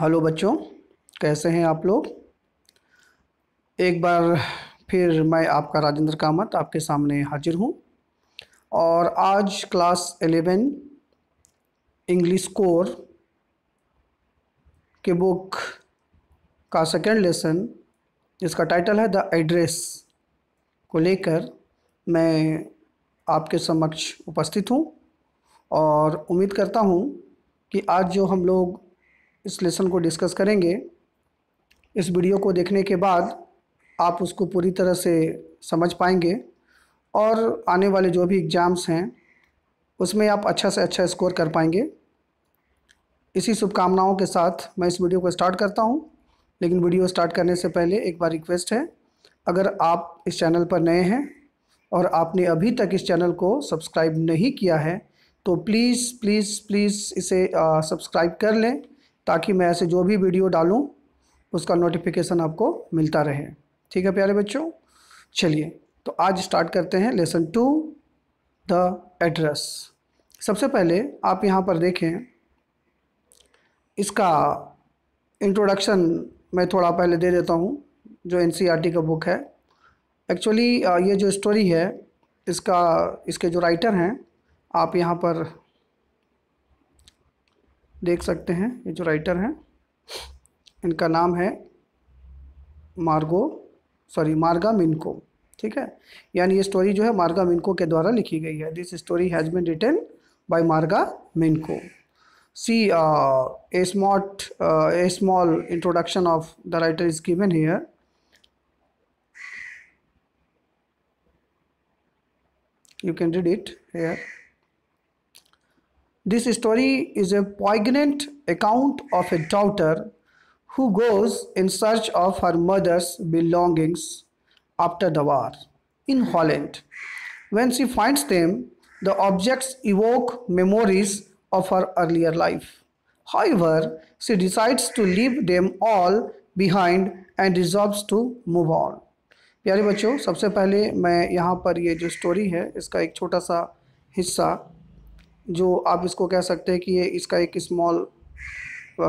Hello बच्चों कैसे हैं आप लोग एक बार फिर मैं आपका राजेंद्र कामत आपके सामने हाजिर हूं और आज क्लास एलेवन इंग्लिश कोर के बुक का सेकेंड लेसन जिसका टाइटल है द एड्रेस को लेकर मैं आपके समक्ष उपस्थित हूँ और उम्मीद करता हूँ कि आज जो हम लोग इस लेसन को डिस्कस करेंगे इस वीडियो को देखने के बाद आप उसको पूरी तरह से समझ पाएंगे और आने वाले जो भी एग्ज़ाम्स हैं उसमें आप अच्छा से अच्छा स्कोर कर पाएंगे इसी शुभकामनाओं के साथ मैं इस वीडियो को स्टार्ट करता हूँ लेकिन वीडियो स्टार्ट करने से पहले एक बार रिक्वेस्ट है अगर आप इस चैनल पर नए हैं और आपने अभी तक इस चैनल को सब्सक्राइब नहीं किया है तो प्लीज़ प्लीज़ प्लीज़ इसे सब्सक्राइब कर लें ताकि मैं ऐसे जो भी वीडियो डालूँ उसका नोटिफिकेशन आपको मिलता रहे ठीक है प्यारे बच्चों चलिए तो आज स्टार्ट करते हैं लेसन टू द एड्रेस सबसे पहले आप यहाँ पर देखें इसका इंट्रोडक्शन मैं थोड़ा पहले दे देता हूँ जो एन e का बुक है एक्चुअली ये जो स्टोरी है इसका इसके जो राइटर हैं आप यहाँ पर देख सकते हैं ये जो राइटर हैं इनका नाम है मार्गो सॉरी मार्गा मिनको ठीक है यानी ये स्टोरी जो है मार्गा मिनको के द्वारा लिखी गई है this story has been written by Marga Minco see a small a small introduction of the writer is given here you can read it here This story is a poignant account of a daughter who goes in search of her mother's belongings after the war in Holland. When she finds them, the objects evoke memories of her earlier life. However, she decides to leave them all behind and resolves to move on. प्यारे बच्चों सबसे पहले मैं यहाँ पर ये जो story है इसका एक छोटा सा हिस्सा जो आप इसको कह सकते हैं कि ये इसका एक स्मॉल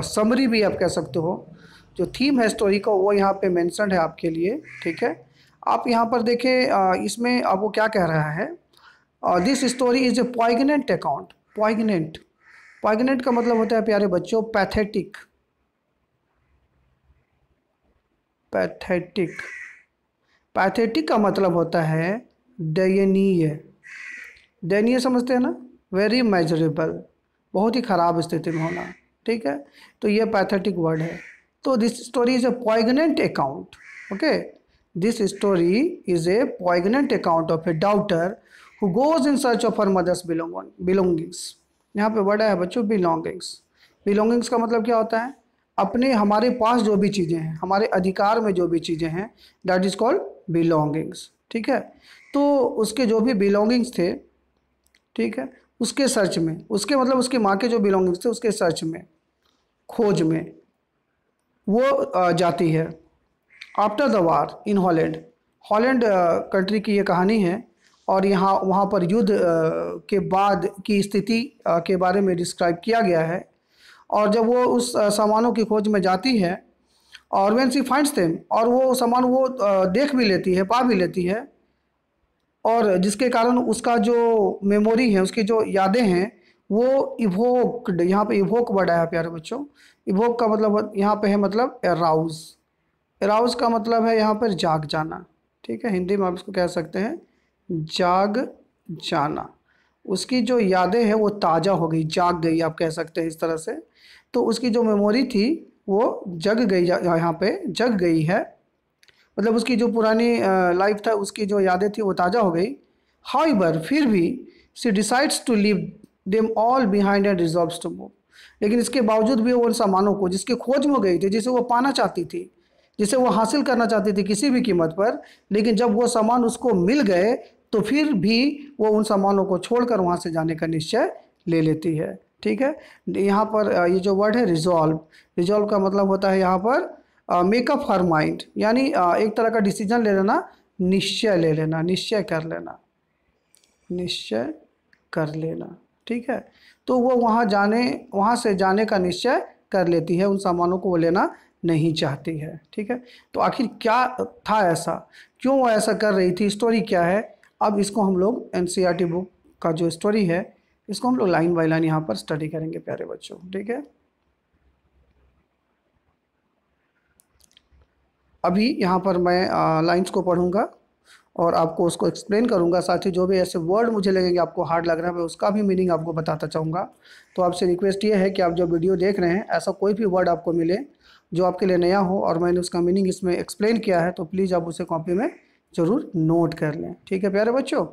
समरी भी आप कह सकते हो जो थीम है स्टोरी का वो यहाँ पे मैंसनड है आपके लिए ठीक है आप यहाँ पर देखें इसमें आपको क्या कह रहा है this story is a poignant account poignant poignant का मतलब होता है प्यारे बच्चों पैथेटिक पैथेटिक पैथेटिक का मतलब होता है दयनीय दयनीय समझते हैं ना वेरी मेजरेबल बहुत ही ख़राब स्थिति में होना ठीक है तो ये पैथेटिक वर्ड है तो this story is a poignant account okay this story is a poignant account of a daughter who goes in search of her mother's belong belongings यहाँ पे वर्ड है बच्चों बिलोंगिंग्स बिलोंगिंग्स का मतलब क्या होता है अपने हमारे पास जो भी चीज़ें हैं हमारे अधिकार में जो भी चीज़ें हैं दैट इज़ कॉल्ड बिलोंगिंग्स ठीक है तो उसके जो भी बिलोंगिंग्स थे ठीक है उसके सर्च में उसके मतलब उसकी माँ के जो बिलोंगिंग्स थे उसके सर्च में खोज में वो जाती है after the war in Holland Holland country की ये कहानी है और यहाँ वहाँ पर युद्ध के बाद की स्थिति के बारे में डिस्क्राइब किया गया है और जब वो उस सामानों की खोज में जाती है और वेन सी फाइंड्स देम और वो सामान वो देख भी लेती है पा भी लेती है और जिसके कारण उसका जो मेमोरी है उसकी जो यादें हैं वो इवोक्ड यहाँ पे इवोक वर्ड आया प्यारे बच्चों इवोक का मतलब यहाँ पे है मतलब एराउज एराउज का मतलब है यहाँ पर जाग जाना ठीक है हिंदी में आप इसको कह सकते हैं जाग जाना उसकी जो यादें हैं वो ताज़ा हो गई जाग गई आप कह सकते हैं इस तरह से तो उसकी जो मेमोरी थी वो जग गई यहाँ पे जग गई है मतलब उसकी जो पुरानी लाइफ था उसकी जो यादें थी वो ताज़ा हो गई हाई बर फिर भी she decides to leave them all behind and resolve to move लेकिन इसके बावजूद भी वो उन सामानों को जिसकी खोज में गई थी जिसे वो पाना चाहती थी जिसे वो हासिल करना चाहती थी किसी भी कीमत पर लेकिन जब वो सामान उसको मिल गए तो फिर भी वो उन सामानों को छोड़कर वहाँ से जाने का निश्चय ले लेती है ठीक है यहाँ पर ये जो वर्ड है रिजॉल्व रिजॉल्व का मतलब होता है यहाँ पर मेकअप हर माइंड यानी एक तरह का डिसीजन ले लेना निश्चय ले लेना निश्चय कर लेना निश्चय कर लेना ठीक है तो वो वहाँ जाने वहाँ से जाने का निश्चय कर लेती है उन सामानों को वो लेना नहीं चाहती है ठीक है तो आखिर क्या था ऐसा क्यों वो ऐसा कर रही थी स्टोरी क्या है अब इसको हम लोग एन बुक e का जो स्टोरी है इसको हम लोग लाइन बाई लाइन यहाँ पर स्टडी करेंगे प्यारे बच्चों ठीक है अभी यहाँ पर मैं लाइंस को पढ़ूँगा और आपको उसको एक्सप्लेन करूँगा साथ ही जो भी ऐसे वर्ड मुझे लगेंगे आपको हार्ड लग रहा है मैं उसका भी मीनिंग आपको बताता चाहूँगा तो आपसे रिक्वेस्ट ये है कि आप जो वीडियो देख रहे हैं ऐसा कोई भी वर्ड आपको मिले जो आपके लिए नया हो और मैंने उसका मीनिंग इसमें एक्सप्लेन किया है तो प्लीज़ आप उसे कॉपी में ज़रूर नोट कर लें ठीक है प्यारे बच्चों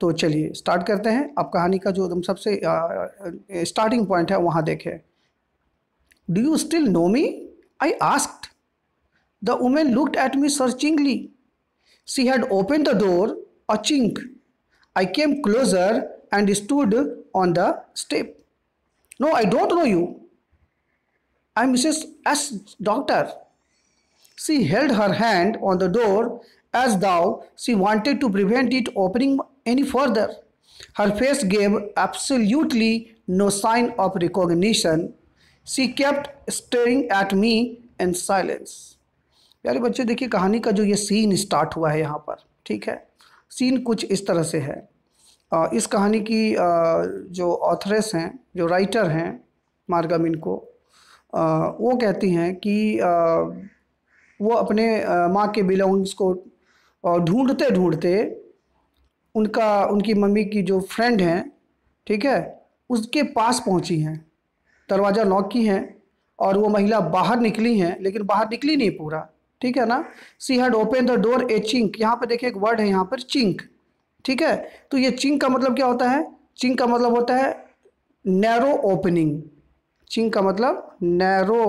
तो चलिए स्टार्ट करते हैं आप कहानी का जो एकदम सबसे स्टार्टिंग पॉइंट है वहाँ देखें do you still know me I asked The woman looked at me searchingly. She had opened the door, a chink. I came closer and stood on the step. No, I don't know you. I'm Mrs. S. Doctor. She held her hand on the door as though she wanted to prevent it opening any further. Her face gave absolutely no sign of recognition. She kept staring at me in silence. प्यारे बच्चे देखिए कहानी का जो ये scene start हुआ है यहाँ पर ठीक है सीन कुछ इस तरह से है इस कहानी की जो ऑथरेस हैं जो राइटर हैं मार्गामिन को वो कहती हैं कि वो अपने माँ के बिलोंग्स को ढूंढते ढूंढते उनका उनकी मम्मी की जो फ्रेंड हैं ठीक है उसके पास पहुँची हैं दरवाज़ा लॉक की हैं और वो महिला बाहर निकली हैं लेकिन बाहर निकली नहीं पूरा ठीक है ना she had open the door a chink यहाँ पर देखिए एक वर्ड है यहाँ पर चिंक ठीक है तो ये चिंक का मतलब क्या होता है चिंक का मतलब होता है नैरो ओपनिंग चिंक का मतलब नैरो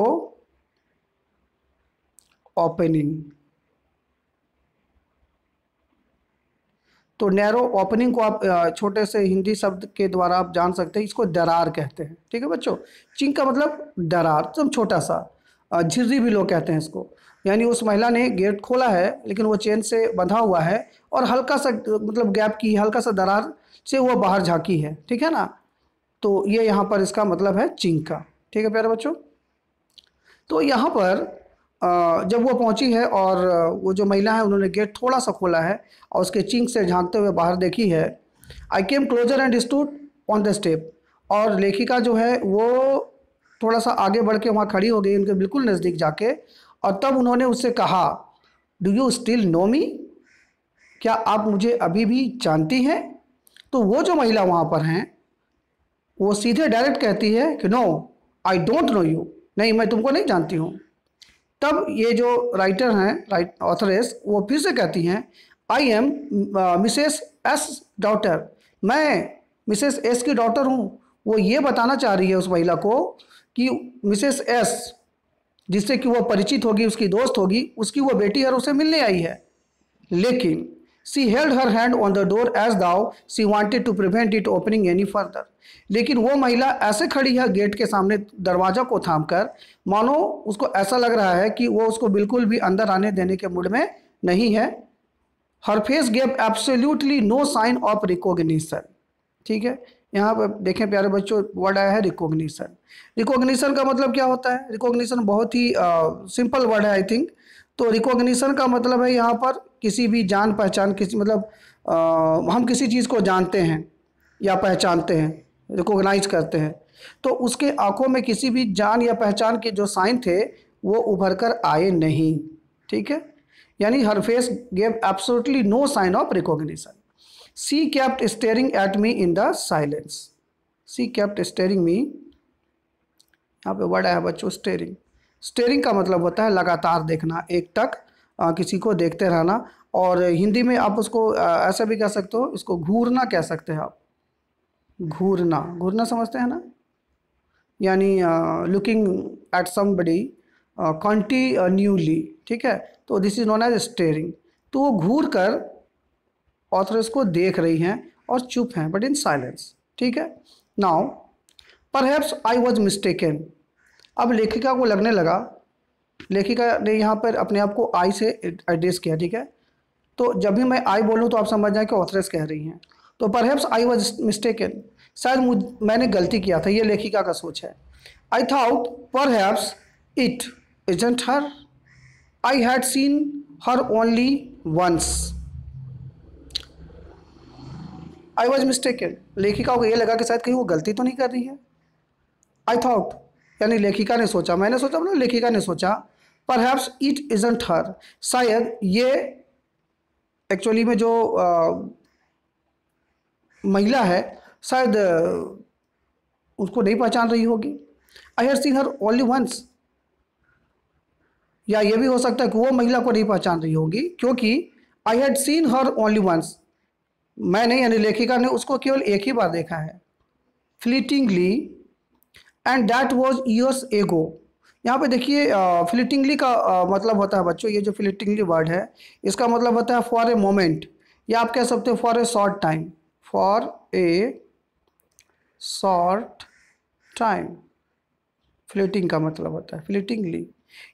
ओपनिंग तो नैरो ओपनिंग को आप छोटे से हिंदी शब्द के द्वारा आप जान सकते हैं इसको दरार कहते हैं ठीक है बच्चों चिंक का मतलब दरार एकदम छोटा सा झिझी भी लोग कहते हैं इसको यानी उस महिला ने गेट खोला है लेकिन वो चेन से बंधा हुआ है और हल्का सा मतलब गैप की हल्का सा दरार से वो बाहर झांकी है ठीक है ना तो ये यहाँ पर इसका मतलब है चिंक का ठीक है प्यारे बच्चों तो यहाँ पर जब वो पहुंची है और वो जो महिला है उन्होंने गेट थोड़ा सा खोला है और उसके चिंक से झांकते हुए बाहर देखी है I came closer and stood on the step और लेखिका जो है वो थोड़ा सा आगे बढ़ के वहाँ खड़ी हो गई उनके बिल्कुल नज़दीक जाके और तब उन्होंने उससे कहा do you still know me क्या आप मुझे अभी भी जानती हैं तो वो जो महिला वहाँ पर हैं वो सीधे डायरेक्ट कहती है कि no I don't know you नहीं मैं तुमको नहीं जानती हूँ तब ये जो राइटर हैं राइट ऑथरेस वो फिर से कहती हैं I am Mrs S daughter मैं मिसेस एस की डॉटर हूँ वो ये बताना चाह रही है उस महिला को कि मिसेस एस जिससे कि वो परिचित होगी उसकी दोस्त होगी उसकी वो बेटी और उसे मिलने आई है लेकिन she held her hand on the door as though she wanted to prevent it opening any further लेकिन वो महिला ऐसे खड़ी है गेट के सामने दरवाजा को थाम कर मानो उसको ऐसा लग रहा है कि वो उसको बिल्कुल भी अंदर आने देने के मूड में नहीं है her face gave absolutely no sign of recognition ठीक है यहाँ पर देखें प्यारे बच्चों वर्ड आया है रिकॉग्निशन रिकॉग्निशन का मतलब क्या होता है रिकॉग्निशन बहुत ही सिंपल वर्ड है आई थिंक तो रिकॉग्निशन का मतलब है यहाँ पर किसी भी जान पहचान किसी मतलब आ, हम किसी चीज़ को जानते हैं या पहचानते हैं रिकॉग्नाइज करते हैं तो उसके आंखों में किसी भी जान या पहचान के जो साइन थे वो उभर कर आए नहीं ठीक है यानी her face gave absolutely no sign of recognition She kept staring at me in the silence. She kept staring me. यहाँ पे वर्ड आया बच्चों स्टेरिंग स्टेरिंग का मतलब होता है लगातार देखना एक टक आ, किसी को देखते रहना और हिंदी में आप उसको आ, ऐसा भी कह सकते हो इसको घूरना कह सकते हैं आप घूरना घूरना समझते हैं ना यानी looking at somebody continuously ठीक है तो this is known as staring तो वो घूर कर ऑथर इसको देख रही हैं और चुप हैं बट इन साइलेंस ठीक है now perhaps I was mistaken अब लेखिका को लगने लगा लेखिका ने यहाँ पर अपने आप को आई से एड्रेस किया ठीक है तो जब भी मैं आई बोलूँ तो आप समझ जाए कि ऑथरेस कह रही हैं तो परहैप्स आई वॉज मिस्टेकन शायद मैंने गलती किया था ये लेखिका का सोच है I thought perhaps it isn't her I had seen her only once I was mistaken लेखिका को ये लगा कि शायद कहीं वो गलती तो नहीं कर रही है आई थॉट यानी लेखिका ने सोचा मैंने सोचा बोला लेखिका ने सोचा पर हैप्स इट इजेंट हर शायद ये एक्चुअली में जो आ, महिला है शायद उसको नहीं पहचान रही होगी I have seen her only once या ये भी हो सकता है कि वो महिला को नहीं पहचान रही होगी क्योंकि I had seen her only once मैंने यानी लेखिका ने उसको केवल एक ही बार देखा है fleetingly and that was years ago यहाँ पे देखिए फ्लिटिंगली का आ, मतलब होता है बच्चों ये जो फ्लिटिंगली वर्ड है इसका मतलब होता है फॉर ए मोमेंट या आप कह सकते हो for a short time for a short time fleeting का मतलब होता है फ्लिटिंगली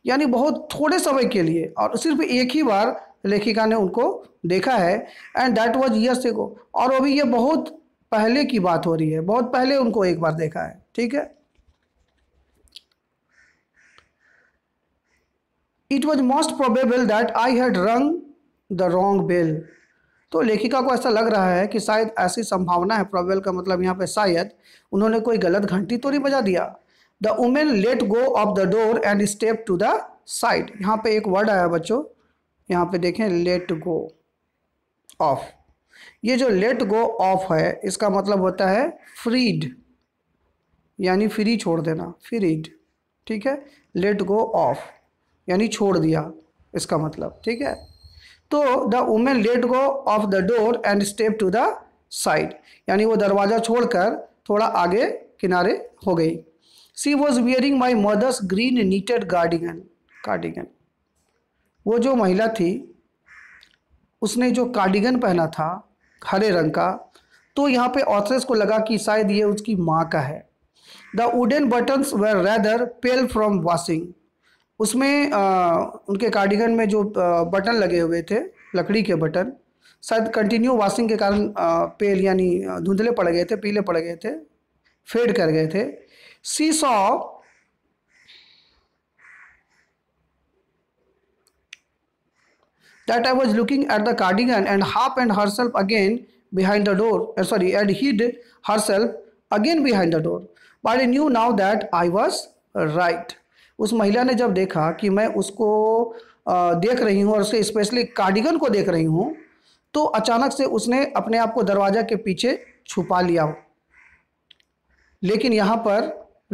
यानी बहुत थोड़े समय के लिए और सिर्फ एक ही बार लेखिका ने उनको देखा है एंड दैट वॉज ईयर्स एगो और अभी ये बहुत पहले की बात हो रही है बहुत पहले उनको एक बार देखा है ठीक है it was most probable that I had rung the wrong bell तो लेखिका को ऐसा लग रहा है कि शायद ऐसी संभावना है प्रोबेबल का मतलब यहाँ पे शायद उन्होंने कोई गलत घंटी तो नहीं बजा दिया the woman let go of the door and step to the side यहाँ पे एक वर्ड आया बच्चों यहाँ पे देखें लेट गो ऑफ ये जो लेट गो ऑफ है इसका मतलब होता है फ्रीड यानी फ्री छोड़ देना फ्रीड ठीक है लेट गो ऑफ यानी छोड़ दिया इसका मतलब ठीक है तो the woman let go of the door and step to the side यानी वो दरवाज़ा छोड़कर थोड़ा आगे किनारे हो गई she was wearing my mother's green knitted cardigan cardigan वो जो महिला थी उसने जो कार्डिगन पहना था हरे रंग का तो यहाँ पे ऑथरेस को लगा कि शायद ये उसकी माँ का है the wooden buttons were rather pale from washing उसमें आ, उनके कार्डिगन में जो आ, बटन लगे हुए थे लकड़ी के बटन शायद कंटिन्यू वॉशिंग के कारण पेल यानी धुंधले पड़ गए थे पीले पड़ गए थे फेड कर गए थे she saw that I was looking at the cardigan and half and herself again behind the door. Uh, sorry, and hid herself again behind the door. But I knew now that I was right. उस महिला ने जब देखा कि मैं उसको देख रही हूँ और उसके स्पेशली कार्डिगन को देख रही हूँ तो अचानक से उसने अपने आप को दरवाज़ा के पीछे छुपा लिया लेकिन यहाँ पर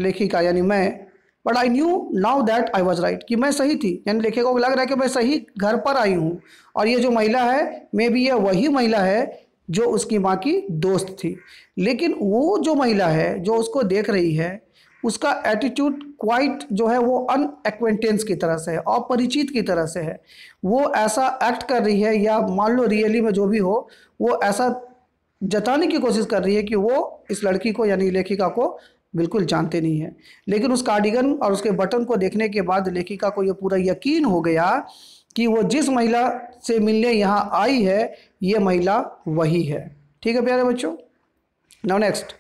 लेखिका यानी मैं but I knew now that I was right कि मैं सही थी यानी लेखकों को लग रहा है कि मैं सही घर पर आई हूँ और ये जो महिला है मे बी ये वही महिला है जो उसकी माँ की दोस्त थी लेकिन वो जो महिला है जो उसको देख रही है उसका एटीट्यूड क्वाइट जो है वो अनएक्वेंटेंस की तरह से है अपरिचित की तरह से है वो ऐसा एक्ट कर रही है या मान लो रियली में जो भी हो वो ऐसा जताने की कोशिश कर रही है कि वो इस लड़की को यानी लेखिका को बिल्कुल जानते नहीं हैं लेकिन उस कार्डिगन और उसके बटन को देखने के बाद लेखिका को ये पूरा यकीन हो गया कि वो जिस महिला से मिलने यहाँ आई है ये महिला वही है ठीक है प्यारे बच्चों now next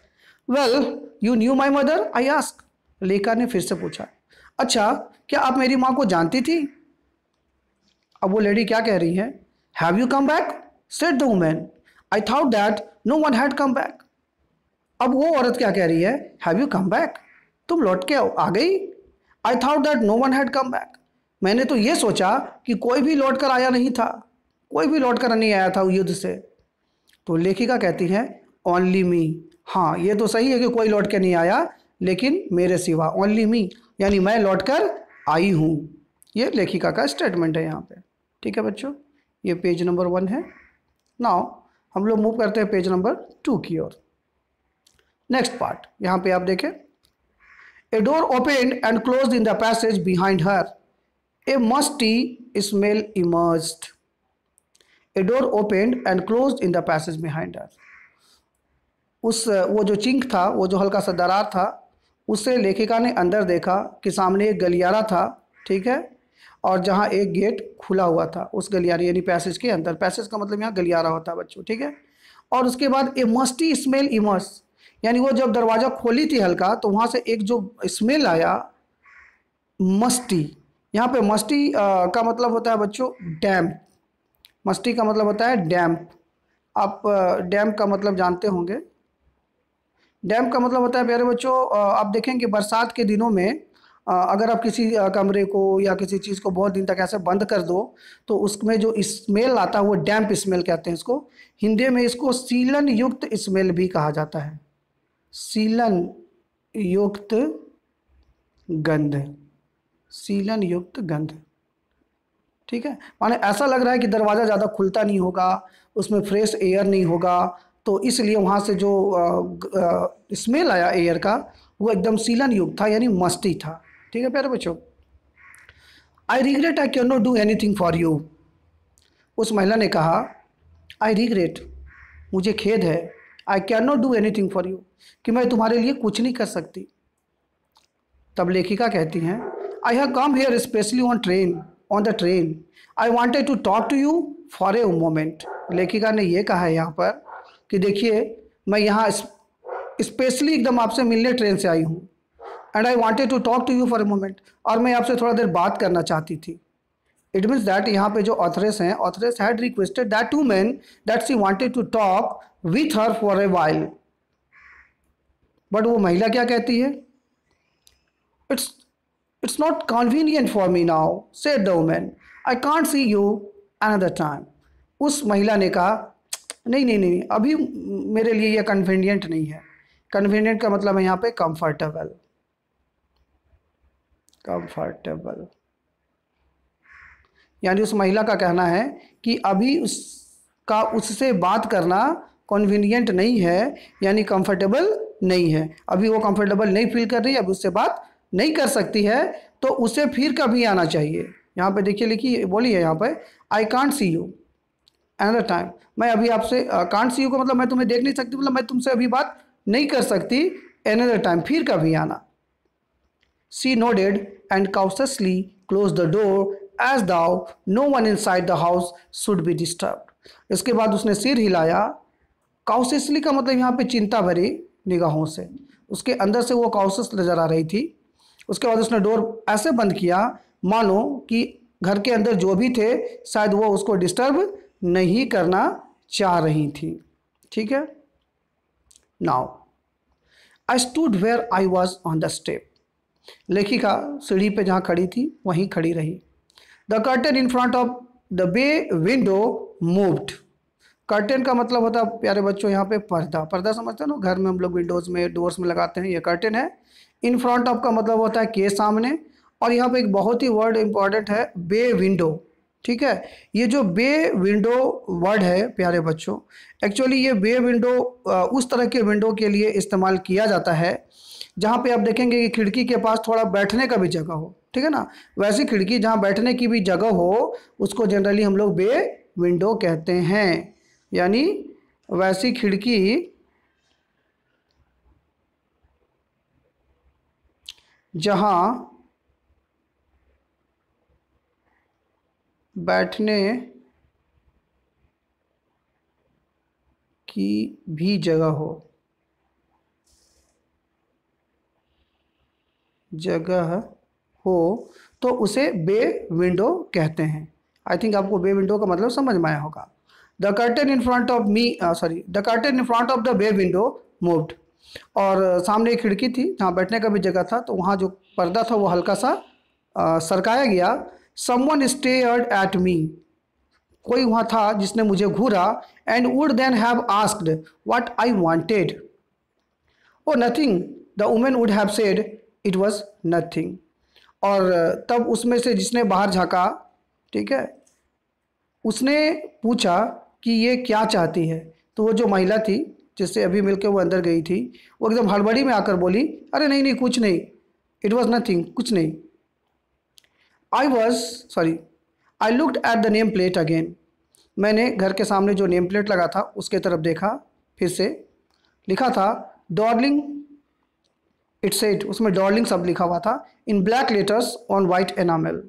well you knew my mother I ask लेखा ने फिर से पूछा अच्छा क्या आप मेरी माँ को जानती थी अब वो लेडी क्या कह रही है have you come back said the woman I thought that no one had come back अब वो औरत क्या कह रही है हैव यू कम बैक तुम लौट के आ गई I thought that no one had come back मैंने तो ये सोचा कि कोई भी लौट कर आया नहीं था कोई भी लौट कर नहीं आया था युद्ध से तो लेखिका कहती हैं ओनली मी हाँ ये तो सही है कि कोई लौट के नहीं आया लेकिन मेरे सिवा ओनली मी यानी मैं लौट कर आई हूँ ये लेखिका का स्टेटमेंट है यहाँ पे ठीक है बच्चों ये पेज नंबर वन है नाउ हम लोग मूव करते हैं पेज नंबर टू की ओर नेक्स्ट पार्ट यहाँ पे आप देखें a door opened and close in the passage behind her a musty smell emerge a door opened and close in the passage behind her उस वो जो चिंक था वो जो हल्का सा दरार था उससे लेखिका ने अंदर देखा कि सामने एक गलियारा था ठीक है और जहाँ एक गेट खुला हुआ था उस गलियारे यानी पैसेज के अंदर पैसेज का मतलब यहाँ गलियारा होता है बच्चों ठीक है और उसके बाद ए मस्टी स्मेल इमर्स यानी वो जब दरवाज़ा खोली थी हल्का तो वहाँ से एक जो स्मेल आया मस्टी यहाँ पे मस्टी आ, का मतलब होता है बच्चों डैम्प मस्टी का मतलब होता है डैम्प आप डैम्प का मतलब जानते होंगे डैम्प का मतलब होता है प्यारे बच्चों आप देखेंगे बरसात के दिनों में अगर आप किसी कमरे को या किसी चीज़ को बहुत दिन तक ऐसे बंद कर दो तो उसमें जो स्मेल आता है वो डैम्प स्मेल कहते हैं इसको हिंदी में इसको सीलन युक्त स्मेल भी कहा जाता है सीलन युक्त गंध सीलन युक्त गंध ठीक है माने ऐसा लग रहा है कि दरवाज़ा ज़्यादा खुलता नहीं होगा उसमें फ्रेश एयर नहीं होगा तो इसलिए वहाँ से जो स्मेल आया एयर का वो एकदम सीलन युक्त था यानी मस्ती था ठीक है प्यारे बच्चों I regret I cannot do anything for you उस महिला ने कहा आई रिग्रेट मुझे खेद है I cannot do anything for you कि मैं तुम्हारे लिए कुछ नहीं कर सकती तब लेखिका कहती हैं I have come here specially on train on the train I wanted to talk to you for a moment लेखिका ने यह कहा है यहाँ पर कि देखिए मैं यहाँ स्पेशली एकदम आपसे मिलने ट्रेन से आई हूँ and I wanted to talk to you for a moment और मैं आपसे थोड़ा देर बात करना चाहती थी इट मीन्स दैट यहाँ पे जो ऑथरेस हैं authoress had requested that to man that she wanted to talk with her for a while but वो महिला क्या कहती है it's it's not convenient for me now said the woman I can't see you another time उस महिला ने कहा नहीं नहीं नहीं अभी मेरे लिए यह कन्वीनियंट नहीं है कन्वीनियंट का मतलब है यहाँ पे कंफर्टेबल कंफर्टेबल यानी उस महिला का कहना है कि अभी उसका उससे बात करना कन्वीनियंट नहीं है यानी कंफर्टेबल नहीं है अभी वो कंफर्टेबल नहीं फील कर रही अभी उससे बात नहीं कर सकती है तो उसे फिर कभी आना चाहिए यहाँ पे देखिए लिखिए बोली है यहाँ पे I can't see you another time मैं अभी आपसे कांट सी यू का मतलब मैं तुम्हें देख नहीं सकती मतलब मैं तुमसे अभी बात नहीं कर सकती एनदर टाइम फिर कभी आना she nodded and cautiously close the door as though no one inside the house should be disturb इसके बाद उसने सिर हिलाया काउसिसली का मतलब यहाँ पे चिंता भरी निगाहों से उसके अंदर से वो काउसेस नज़र आ रही थी उसके बाद उसने डोर ऐसे बंद किया मानो कि घर के अंदर जो भी थे शायद वो उसको डिस्टर्ब नहीं करना चाह रही थी ठीक है now I stood where I was on the step लेखिका सीढ़ी पे जहाँ खड़ी थी वहीं खड़ी रही the curtain in front of the bay window moved curtain का मतलब होता है प्यारे बच्चों यहाँ पे पर्दा पर्दा समझते हो ना घर में हम लोग विंडोज़ में डोर्स में लगाते हैं ये कर्टेन है इन फ्रंट ऑफ का मतलब होता है के सामने और यहाँ पे एक बहुत ही वर्ड इम्पॉर्टेंट है बे विंडो ठीक है ये जो बे विंडो वर्ड है प्यारे बच्चों एक्चुअली ये बे विंडो उस तरह के विंडो के लिए इस्तेमाल किया जाता है जहाँ पे आप देखेंगे कि खिड़की के पास थोड़ा बैठने का भी जगह हो ठीक है ना वैसी खिड़की जहाँ बैठने की भी जगह हो उसको जनरली हम लोग बे विंडो कहते हैं यानी वैसी खिड़की जहाँ बैठने की भी जगह हो जगह हो तो उसे बे विंडो कहते हैं आई थिंक आपको बे विंडो का मतलब समझ में आया होगा the curtain in front of me uh, sorry the curtain in front of the bay window moved और uh, सामने एक खिड़की थी जहाँ बैठने का भी जगह था तो वहाँ जो पर्दा था वो हल्का सा आ, uh, सरकाया गया समवन स्टेयर्ड एट मी कोई वहाँ था जिसने मुझे घूरा and would then have asked what I wanted oh nothing the woman would have said it was nothing और uh, तब उसमें से जिसने बाहर झाँका ठीक है उसने पूछा कि ये क्या चाहती है तो वो जो महिला थी जिससे अभी मिलकर वो अंदर गई थी वो एकदम हड़बड़ी में आकर बोली अरे नहीं नहीं कुछ नहीं इट वॉज़ नथिंग कुछ नहीं I was sorry I looked at the name plate again मैंने घर के सामने जो नेम प्लेट लगा था उसके तरफ देखा फिर से लिखा था डॉर्लिंग इट सेट उसमें डॉर्लिंग शब्द लिखा हुआ था in black letters on white enamel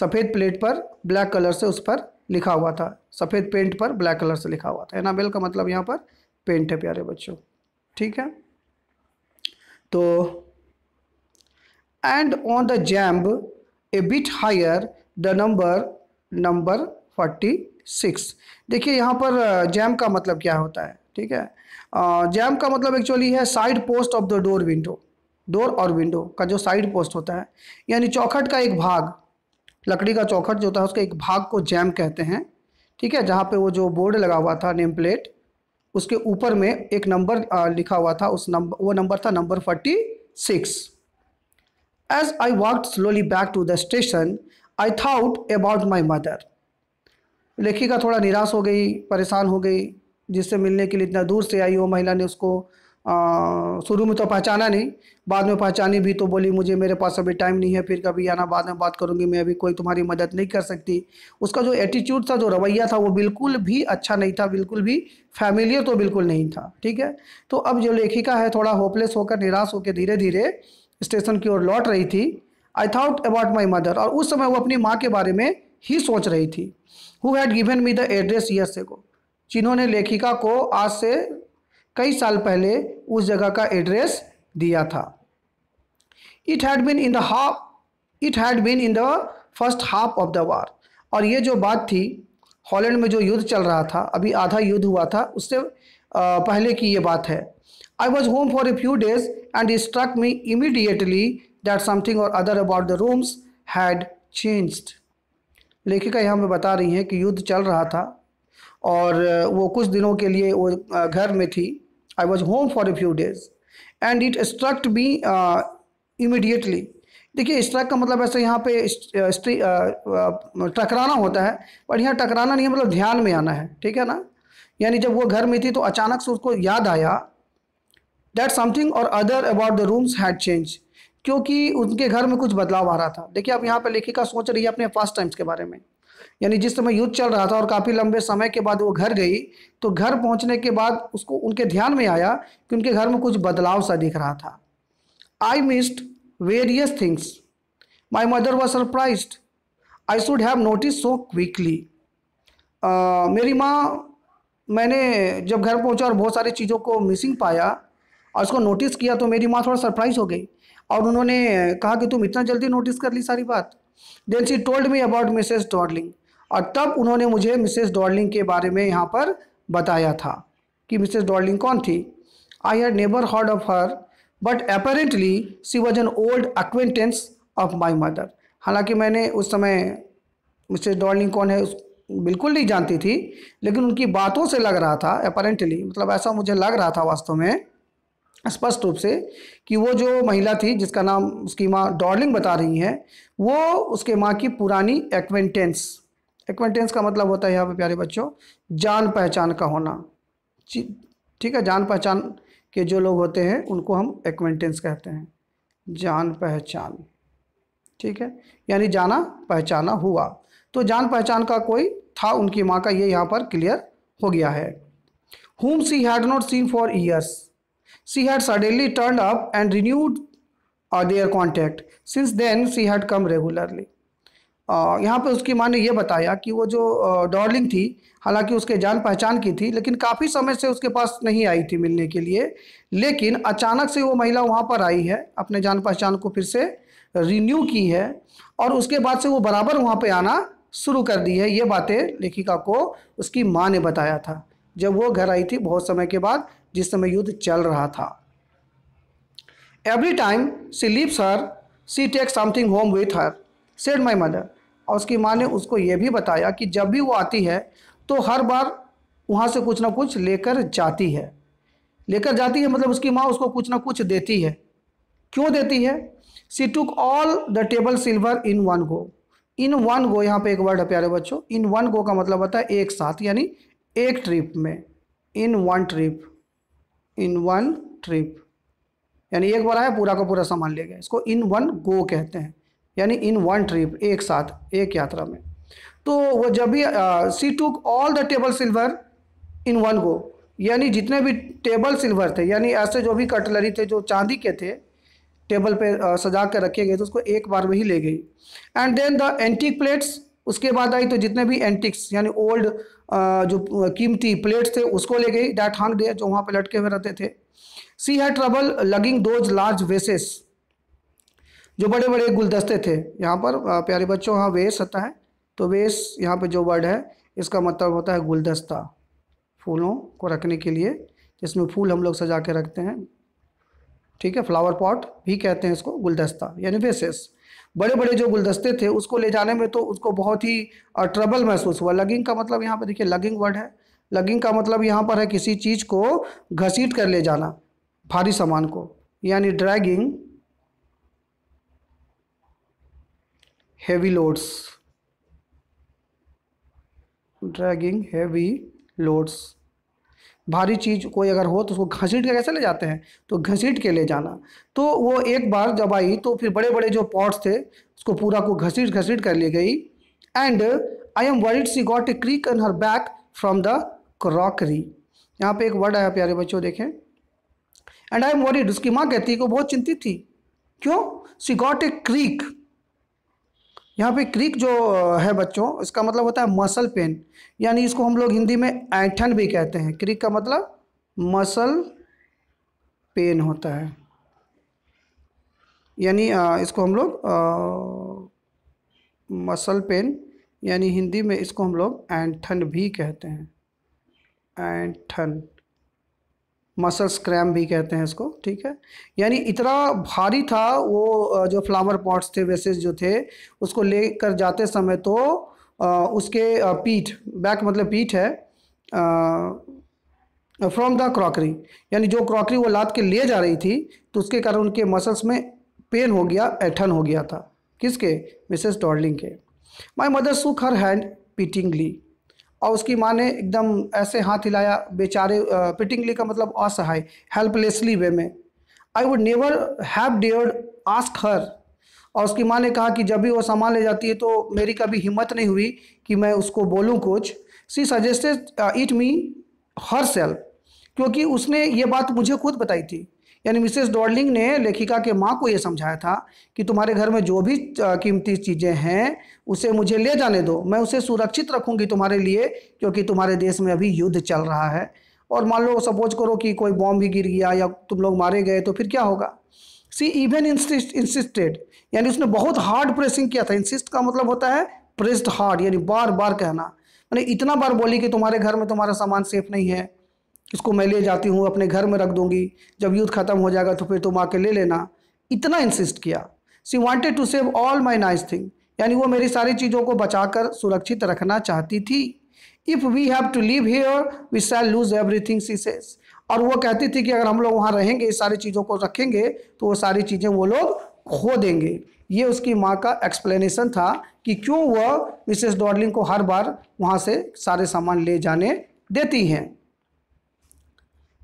सफ़ेद प्लेट पर ब्लैक कलर से उस पर लिखा हुआ था सफ़ेद पेंट पर ब्लैक कलर से लिखा हुआ था एनाबेल का मतलब यहाँ पर पेंट है प्यारे बच्चों ठीक है तो and on the jamb a bit higher the number number forty six देखिए यहाँ पर जैम का मतलब क्या होता है ठीक है जैम का मतलब एक्चुअली है side post of the door window door और विंडो का जो साइड पोस्ट होता है यानी चौखट का एक भाग लकड़ी का चौखट जो होता है उसके एक भाग को जैम कहते हैं ठीक है जहाँ पे वो जो बोर्ड लगा हुआ था नेम प्लेट उसके ऊपर में एक नंबर लिखा हुआ था उस नंबर वो नंबर था number forty six as I walk slowly back to the station I thought about my mother लेखिका थोड़ा निराश हो गई परेशान हो गई जिससे मिलने के लिए इतना दूर से आई वो महिला ने उसको शुरू में तो पहचाना नहीं बाद में पहचानी भी तो बोली मुझे मेरे पास अभी टाइम नहीं है फिर कभी आना बाद में बात करूँगी मैं अभी कोई तुम्हारी मदद नहीं कर सकती उसका जो एटीट्यूड था जो रवैया था वो बिल्कुल भी अच्छा नहीं था बिल्कुल भी फैमिलियर तो बिल्कुल नहीं था ठीक है तो अब जो लेखिका है थोड़ा होपलेस होकर निराश होकर धीरे धीरे स्टेशन की ओर लौट रही थी I thought about my mother और उस समय वो अपनी माँ के बारे में ही सोच रही थी who had given me the address यस को जिन्होंने लेखिका को आज से कई साल पहले उस जगह का एड्रेस दिया था it had been in the half it had been in the first half of the war और ये जो बात थी हॉलैंड में जो युद्ध चल रहा था अभी आधा युद्ध हुआ था उससे पहले की ये बात है I was home for a few days and struck me immediately that something or other about the rooms had changed लेखिका यहाँ पर बता रही हैं कि युद्ध चल रहा था और वो कुछ दिनों के लिए वो घर में थी I was home for a few days and it struck me immediately देखिए स्ट्रक का मतलब ऐसे यहाँ पे टकराना होता है बट यहाँ टकराना नहीं है मतलब ध्यान में आना है ठीक है ना यानी जब वो घर में थी तो अचानक से उसको याद आया that something or other about the rooms had change क्योंकि उनके घर में कुछ बदलाव आ रहा था देखिए अब यहाँ पे लेखिका सोच रही है अपने फर्स्ट टाइम्स के बारे में यानी जिस समय युद्ध चल रहा था और काफ़ी लंबे समय के बाद वो घर गई तो घर पहुंचने के बाद उसको उनके ध्यान में आया कि उनके घर में कुछ बदलाव सा दिख रहा था I missed various things my mother was surprise I should have notice so quickly मेरी माँ मैंने जब घर पहुंचा और बहुत सारी चीज़ों को मिसिंग पाया और उसको नोटिस किया तो मेरी माँ थोड़ा सरप्राइज हो गई और उन्होंने कहा कि तुम इतना जल्दी नोटिस कर ली सारी बात then she told me about Mrs Dorling और तब उन्होंने मुझे मिसेस डॉर्लिंग के बारे में यहाँ पर बताया था कि मिसेस डॉर्लिंग कौन थी I had never heard of her but apparently she was an old acquaintance of my mother हालांकि मैंने उस समय मिसेस डॉर्लिंग कौन है उस बिल्कुल नहीं जानती थी लेकिन उनकी बातों से लग रहा था अपेरेंटली मतलब ऐसा मुझे लग रहा था वास्तव में स्पष्ट रूप से कि वो जो महिला थी जिसका नाम उसकी माँ डॉर्लिंग बता रही हैं वो उसके माँ की पुरानी एक्वेंटेंस एक्वेंटेंस का मतलब होता है यहाँ पे प्यारे बच्चों जान पहचान का होना ठीक है जान पहचान के जो लोग होते हैं उनको हम एक्वेंटेंस कहते हैं जान पहचान ठीक है यानी जाना पहचाना हुआ तो जान पहचान का कोई था उनकी माँ का ये यहाँ पर क्लियर हो गया है whom she had not seen for years she had suddenly turn up and renewed their contact since then she had come regularly यहाँ पर उसकी माँ ने यह बताया कि वो जो डॉर्लिंग थी हालांकि उसके जान पहचान की थी लेकिन काफ़ी समय से उसके पास नहीं आई थी मिलने के लिए लेकिन अचानक से वो महिला वहाँ पर आई है अपने जान पहचान को फिर से रिन्यू की है और उसके बाद से वो बराबर वहाँ पर आना शुरू कर दी है ये बातें लेखिका को उसकी माँ ने बताया था जब वो घर आई थी बहुत समय के बाद जिस समय युद्ध चल रहा था every time she leaves her she take something home with her said my mother और उसकी माँ ने उसको ये भी बताया कि जब भी वो आती है तो हर बार वहाँ से कुछ ना कुछ लेकर जाती है लेकर जाती है मतलब उसकी माँ उसको कुछ ना कुछ देती है क्यों देती है she took all the table silver in one go in one go यहाँ पे एक वर्ड है प्यारे बच्चों इन वन गो का मतलब होता है एक साथ यानी एक ट्रिप में in one trip in one trip यानी एक बार आया पूरा का पूरा सामान ले गया इसको इन वन गो कहते हैं यानी इन वन ट्रिप एक साथ एक यात्रा में तो वो जब भी she took all the table silver in one go यानी जितने भी टेबल सिल्वर थे यानी ऐसे जो भी कटलरी थे जो चांदी के थे टेबल पे आ, सजा कर रखे गए तो उसको एक बार में ही ले गई and then the antique plates उसके बाद आई तो जितने भी एंटिक्स यानी ओल्ड जो कीमती प्लेट्स थे उसको ले गई डैट हंग डे जो वहाँ पर लटके हुए रहते थे she had trouble lugging those large vases जो बड़े बड़े गुलदस्ते थे यहाँ पर प्यारे बच्चों हाँ वेस आता है तो वेश यहाँ पे जो वर्ड है इसका मतलब होता है गुलदस्ता फूलों को रखने के लिए जिसमें फूल हम लोग सजा के रखते हैं ठीक है फ्लावर पॉट भी कहते हैं इसको गुलदस्ता यानी वेसेस बड़े बड़े जो गुलदस्ते थे उसको ले जाने में तो उसको बहुत ही ट्रबल महसूस हुआ लगिंग का मतलब यहाँ पर देखिए लगिंग वर्ड है लगिंग का मतलब यहाँ पर है किसी चीज़ को घसीट कर ले जाना भारी सामान को यानी dragging heavy loads dragging heavy loads भारी चीज़ कोई अगर हो तो उसको घसीट के कैसे ले जाते हैं तो घसीट के ले जाना तो वो एक बार जब आई तो फिर बड़े बड़े जो पॉट्स थे उसको पूरा को घसीट घसीट कर ले गई and I am worried she got a crick in her back from the crockery यहाँ पे एक वर्ड आया प्यारे बच्चों देखें एंड आई एम वरीड उसकी माँ कहती है कि बहुत चिंतित थी क्यों सी गॉट ए क्रीक यहाँ पे क्रिक जो है बच्चों इसका मतलब होता है मसल पेन यानी इसको हम लोग हिंदी में ऐठन भी कहते हैं क्रिक का मतलब मसल पेन होता है यानी इसको हम लोग मसल पेन यानी हिंदी में इसको हम लोग एंठन भी कहते हैं ऐंठन मसल स्क्रैम भी कहते हैं इसको ठीक है यानी इतना भारी था वो जो फ्लावर पॉट्स थे वेसेस जो थे उसको ले कर जाते समय तो उसके पीठ बैक मतलब पीठ है फ्रॉम द क्रॉकरी यानी जो क्रॉकरी वो लाद के ले जा रही थी तो उसके कारण उनके मसल्स में पेन हो गया ऐठन हो गया था किसके मिसेस डॉर्लिंग के माई मदर सुख हर हैंड पीटिंगली और उसकी माँ ने एकदम ऐसे हाथ हिलाया बेचारे पिटिंगली का मतलब असहाय हेल्पलेसली वे में I would never have dared ask her और उसकी माँ ने कहा कि जब भी वो सामान ले जाती है तो मेरी कभी हिम्मत नहीं हुई कि मैं उसको बोलूँ कुछ she suggested it me herself क्योंकि उसने ये बात मुझे खुद बताई थी यानी मिसेस डॉर्लिंग ने लेखिका के माँ को ये समझाया था कि तुम्हारे घर में जो भी कीमती चीज़ें हैं उसे मुझे ले जाने दो मैं उसे सुरक्षित रखूँगी तुम्हारे लिए क्योंकि तुम्हारे देश में अभी युद्ध चल रहा है और मान लो सपोज करो कि कोई बॉम्ब भी गिर गया या तुम लोग मारे गए तो फिर क्या होगा सी इवन इंसिस्टेड यानी उसने बहुत हार्ड प्रेसिंग किया था इंसिस्ट का मतलब होता है प्रेस्ड हार्ड यानी बार बार कहना मैंने इतना बार बोली कि तुम्हारे घर में तुम्हारा सामान सेफ नहीं है इसको मैं ले जाती हूँ अपने घर में रख दूंगी जब यूथ ख़त्म हो जाएगा तो फिर तुम आके ले लेना इतना इंसिस्ट किया she wanted to save all my nice thing यानी वो मेरी सारी चीज़ों को बचाकर सुरक्षित रखना चाहती थी if we have to live here we shall lose everything she says और वो कहती थी कि अगर हम लोग वहाँ रहेंगे इस सारी चीज़ों को रखेंगे तो वो सारी चीज़ें वो लोग खो देंगे ये उसकी माँ का एक्सप्लेनेशन था कि क्यों वह मिसेस डॉडलिंग को हर बार वहाँ से सारे सामान ले जाने देती हैं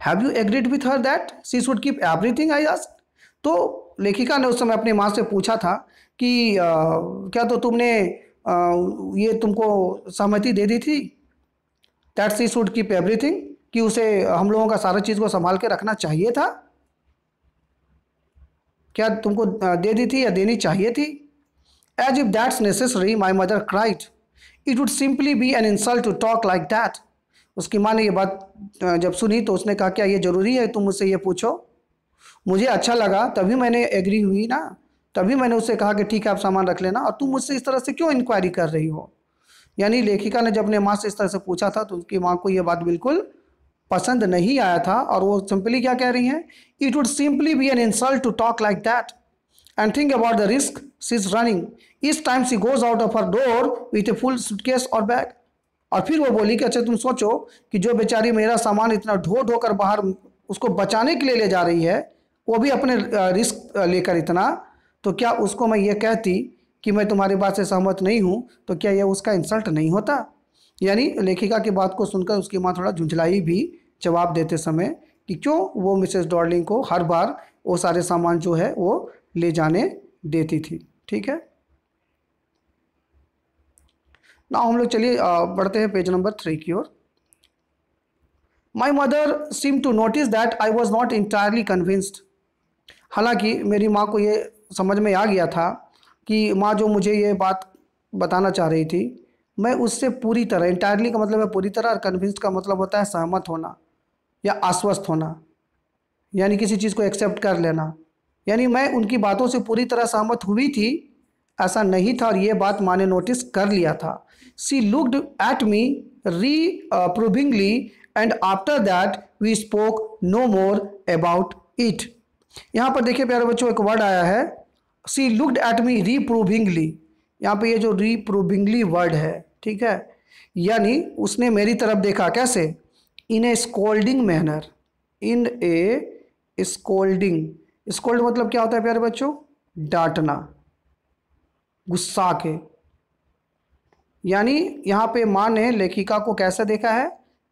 have you agreed with her that she should keep everything I ask तो लेखिका ने उस समय अपनी माँ से पूछा था कि आ, क्या तो तुमने आ, ये तुमको सहमति दे दी थी that she should keep everything कि उसे हम लोगों का सारा चीज़ को संभाल के रखना चाहिए था क्या तुमको दे दी थी या देनी चाहिए थी as if that's necessary my mother cried it would simply be an insult to talk like that उसकी माँ ने ये बात जब सुनी तो उसने कहा क्या ये ज़रूरी है तुम मुझसे ये पूछो मुझे अच्छा लगा तभी मैंने एग्री हुई ना तभी मैंने उससे कहा कि ठीक है आप सामान रख लेना और तुम मुझसे इस तरह से क्यों इंक्वायरी कर रही हो यानी लेखिका ने जब अपने माँ से इस तरह से पूछा था तो उसकी माँ को ये बात बिल्कुल पसंद नहीं आया था और वो सिंपली क्या कह रही हैं it would simply be an insult to talk like that and think about the risk she is running this time she goes out of her door with a full suitcase or bag और फिर वो बोली कि अच्छा तुम सोचो कि जो बेचारी मेरा सामान इतना ढो ढो कर बाहर उसको बचाने के लिए ले जा रही है वो भी अपने रिस्क लेकर इतना तो क्या उसको मैं ये कहती कि मैं तुम्हारी बात से सहमत नहीं हूँ तो क्या यह उसका इंसल्ट नहीं होता यानी लेखिका की बात को सुनकर उसकी माँ थोड़ा झुंझलाई भी जवाब देते समय कि क्यों वो मिसेस डॉर्लिंग को हर बार वो सारे सामान जो है वो ले जाने देती थी ठीक है ना हम लोग चलिए बढ़ते हैं पेज नंबर थ्री की ओर my mother seem to notice that I was not entirely convinced हालांकि मेरी माँ को ये समझ में आ गया था कि माँ जो मुझे ये बात बताना चाह रही थी मैं उससे पूरी तरह इंटायरली का मतलब है पूरी तरह और कन्विंस्ड का मतलब होता है सहमत होना या आश्वस्त होना यानी किसी चीज़ को एक्सेप्ट कर लेना यानी मैं उनकी बातों से पूरी तरह सहमत हुई थी ऐसा नहीं था और ये बात माँ ने नोटिस कर लिया था She looked at me reprovingly and after that we spoke no more about it. यहाँ पर देखिए प्यारे बच्चों एक वर्ड आया है सी लुकड एट मी रिप्रूविंगली यहाँ पर ये जो रिप्रूविंगली वर्ड है ठीक है यानी उसने मेरी तरफ देखा कैसे in a scolding manner in a scolding scold मतलब क्या होता है प्यारे बच्चों डांटना गुस्सा के यानी यहाँ पे माँ ने लेखिका को कैसे देखा है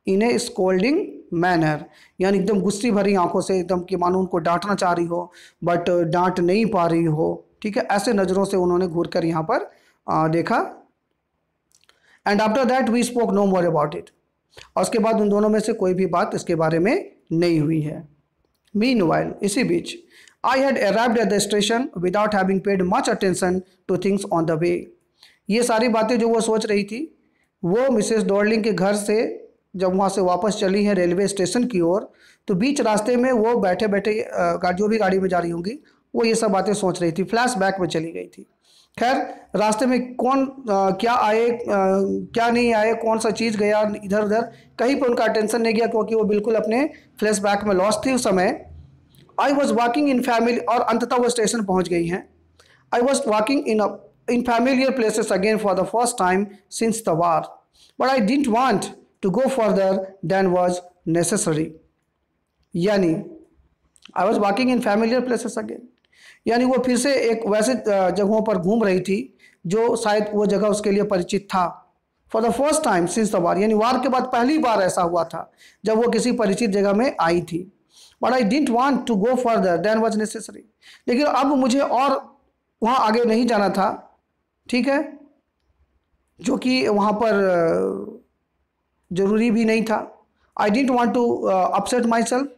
इन ए स्कोल्डिंग मैनर यानी एकदम गुस्सी भरी आंखों से एकदम कि मानो उनको डांटना चाह रही हो बट डांट नहीं पा रही हो ठीक है ऐसे नज़रों से उन्होंने घूर कर यहाँ पर आ, देखा and after that we spoke no more about it और उसके बाद उन दोनों में से कोई भी बात इसके बारे में नहीं हुई है मीन वाइल इसी बीच I had arrived at the station without having paid much attention to things on the way ये सारी बातें जो वो सोच रही थी वो मिसेस डॉर्लिंग के घर से जब वहाँ से वापस चली हैं रेलवे स्टेशन की ओर तो बीच रास्ते में वो बैठे बैठे जो भी गाड़ी में जा रही होंगी वो ये सब बातें सोच रही थी फ्लैशबैक में चली गई थी खैर रास्ते में कौन आ, क्या आए आ, क्या नहीं आए कौन सा चीज़ गया इधर उधर कहीं पर उनका अटेंशन नहीं गया क्योंकि वो बिल्कुल अपने फ्लैशबैक में लॉस थी उस समय I was walking in familiar और अंततः वो स्टेशन पहुँच गई हैं I was walking in in familiar places again for the first time since the war. But I didn't want to go further than was necessary. यानी I was walking in familiar places again यानी वो फिर से एक वैसे जगहों पर घूम रही थी जो शायद वो जगह उसके लिए परिचित था for the first time since the war यानी वार के बाद पहली बार ऐसा हुआ था जब वो किसी परिचित जगह में आई थी but I didn't want to go further than was necessary लेकिन अब मुझे और वहाँ आगे नहीं जाना था ठीक है जो कि वहाँ पर ज़रूरी भी नहीं था I didn't want to upset myself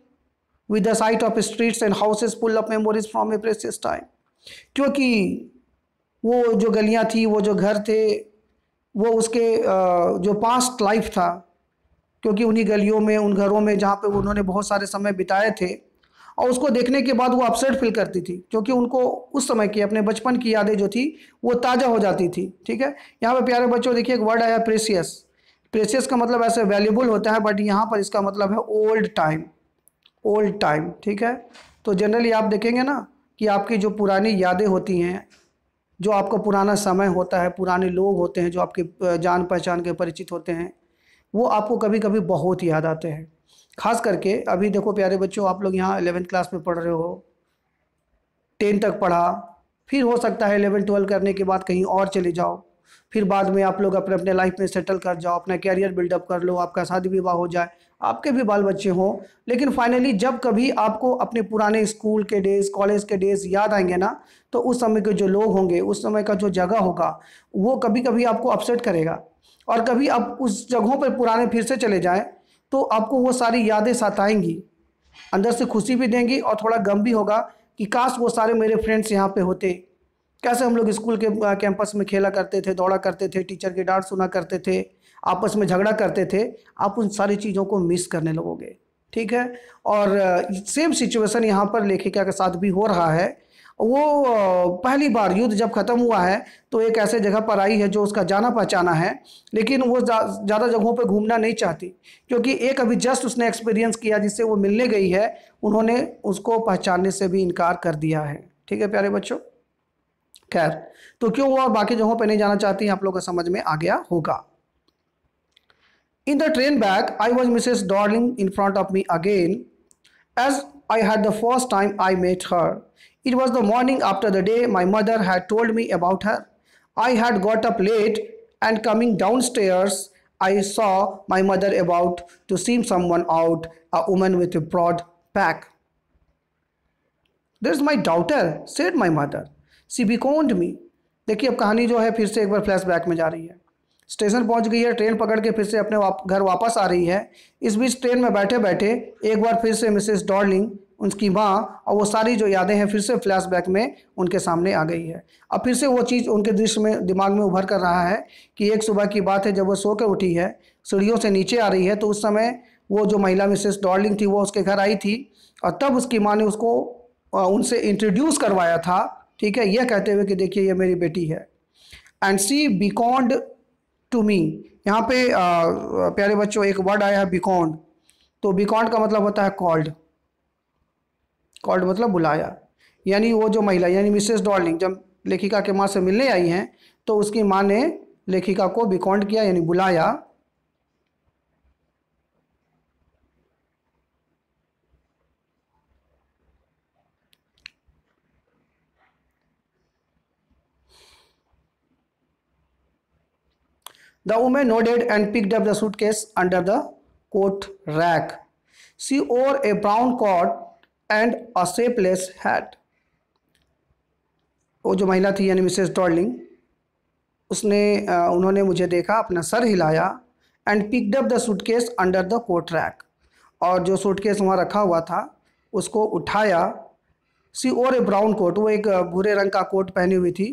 with the sight of streets and houses full of memories from a precious time क्योंकि वो जो गलियाँ थी वो जो घर थे वो उसके जो पास्ट लाइफ था क्योंकि उन्हीं गलियों में उन घरों में जहाँ पे उन्होंने बहुत सारे समय बिताए थे और उसको देखने के बाद वो अपसेट फील करती थी क्योंकि उनको उस समय की अपने बचपन की यादें जो थी वो ताज़ा हो जाती थी ठीक है यहाँ पर प्यारे बच्चों देखिए एक वर्ड आया प्रेसियस प्रेसियस का मतलब ऐसे वैल्यूबल होता है बट यहाँ पर इसका मतलब है ओल्ड टाइम ओल्ड टाइम ठीक है तो जनरली आप देखेंगे ना कि आपकी जो पुरानी यादें होती हैं जो आपका पुराना समय होता है पुराने लोग होते हैं जो आपके जान पहचान के परिचित होते हैं वो आपको कभी कभी बहुत याद आते हैं खास करके अभी देखो प्यारे बच्चों आप लोग यहाँ एलेवेंथ क्लास में पढ़ रहे हो टेन तक पढ़ा फिर हो सकता है एलेवन ट्वेल्व करने के बाद कहीं और चले जाओ फिर बाद में आप लोग अपने अपने लाइफ में सेटल कर जाओ अपना कैरियर बिल्डअप कर लो आपका शादी विवाह हो जाए आपके भी बाल बच्चे हों लेकिन फाइनली जब कभी आपको अपने पुराने स्कूल के डेज कॉलेज के डेज याद आएंगे ना तो उस समय के जो लोग होंगे उस समय का जो जगह होगा वो कभी कभी आपको अपसेट करेगा और कभी आप उस जगहों पर पुराने फिर से चले जाएँ तो आपको वो सारी यादें सताएंगी अंदर से खुशी भी देंगी और थोड़ा गम भी होगा कि काश वो सारे मेरे फ्रेंड्स यहाँ पे होते कैसे हम लोग स्कूल के कैंपस में खेला करते थे दौड़ा करते थे टीचर की डांट सुना करते थे आपस में झगड़ा करते थे आप उन सारी चीज़ों को मिस करने लगोगे ठीक है और सेम सिचुएशन यहाँ पर लेखिका के साथ भी हो रहा है वो पहली बार युद्ध जब ख़त्म हुआ है तो एक ऐसे जगह पर आई है जो उसका जाना पहचाना है लेकिन वो ज़्यादा जगहों पर घूमना नहीं चाहती क्योंकि एक अभी जस्ट उसने एक्सपीरियंस किया जिससे वो मिलने गई है उन्होंने उसको पहचानने से भी इनकार कर दिया है ठीक है प्यारे बच्चों खैर तो क्यों वो और बाकी जगहों पर नहीं जाना चाहती आप लोग का समझ में आ गया होगा in the train back I was Mrs Dorling in front of me again as I had the first time I met her It was the morning after the day my mother had told me about her. I had got up late and coming downstairs, I saw my mother about to see someone out, a woman with a broad back. There's my daughter, said my mother. She beckoned me. देखिए अब कहानी जो है फिर से एक बार flashback में जा रही है स्टेशन पहुंच गई है ट्रेन पकड़ के फिर से अपने वाप, घर वापस आ रही है इस बीच ट्रेन में बैठे बैठे एक बार फिर से मिसेस डॉर्लिंग उनकी माँ और वो सारी जो यादें हैं फिर से फ्लैशबैक में उनके सामने आ गई है अब फिर से वो चीज़ उनके दृश्य में दिमाग में उभर कर रहा है कि एक सुबह की बात है जब वो सो के उठी है सीढ़ियों से नीचे आ रही है तो उस समय वो जो महिला मिसेस डॉर्लिंग थी वो उसके घर आई थी और तब उसकी माँ ने उसको उनसे इंट्रोड्यूस करवाया था ठीक है यह कहते हुए कि देखिए यह मेरी बेटी है एंड सी बिकॉन्ड टू मी यहाँ पे प्यारे बच्चों एक वर्ड आया है बिकॉन्ड तो बिकॉन्ड का मतलब होता है कॉल्ड कॉल्ड मतलब बुलाया यानी वो जो महिला यानी मिसेस डॉलिंग जब लेखिका के माँ से मिलने आई हैं तो उसकी माँ ने लेखिका को भी कॉन्ड किया यानी बुलाया the nodded and picked up the suitcase under the coat rack she wore a brown coat and a shapeless hat वो जो महिला थी यानी मिसेस डॉर्लिंग उसने उन्होंने मुझे देखा अपना सर हिलाया and picked up the suitcase under the coat rack और जो सूटकेस वहाँ रखा हुआ था उसको उठाया सी और ए ब्राउन कोट वो एक भूरे रंग का कोट पहनी हुई थी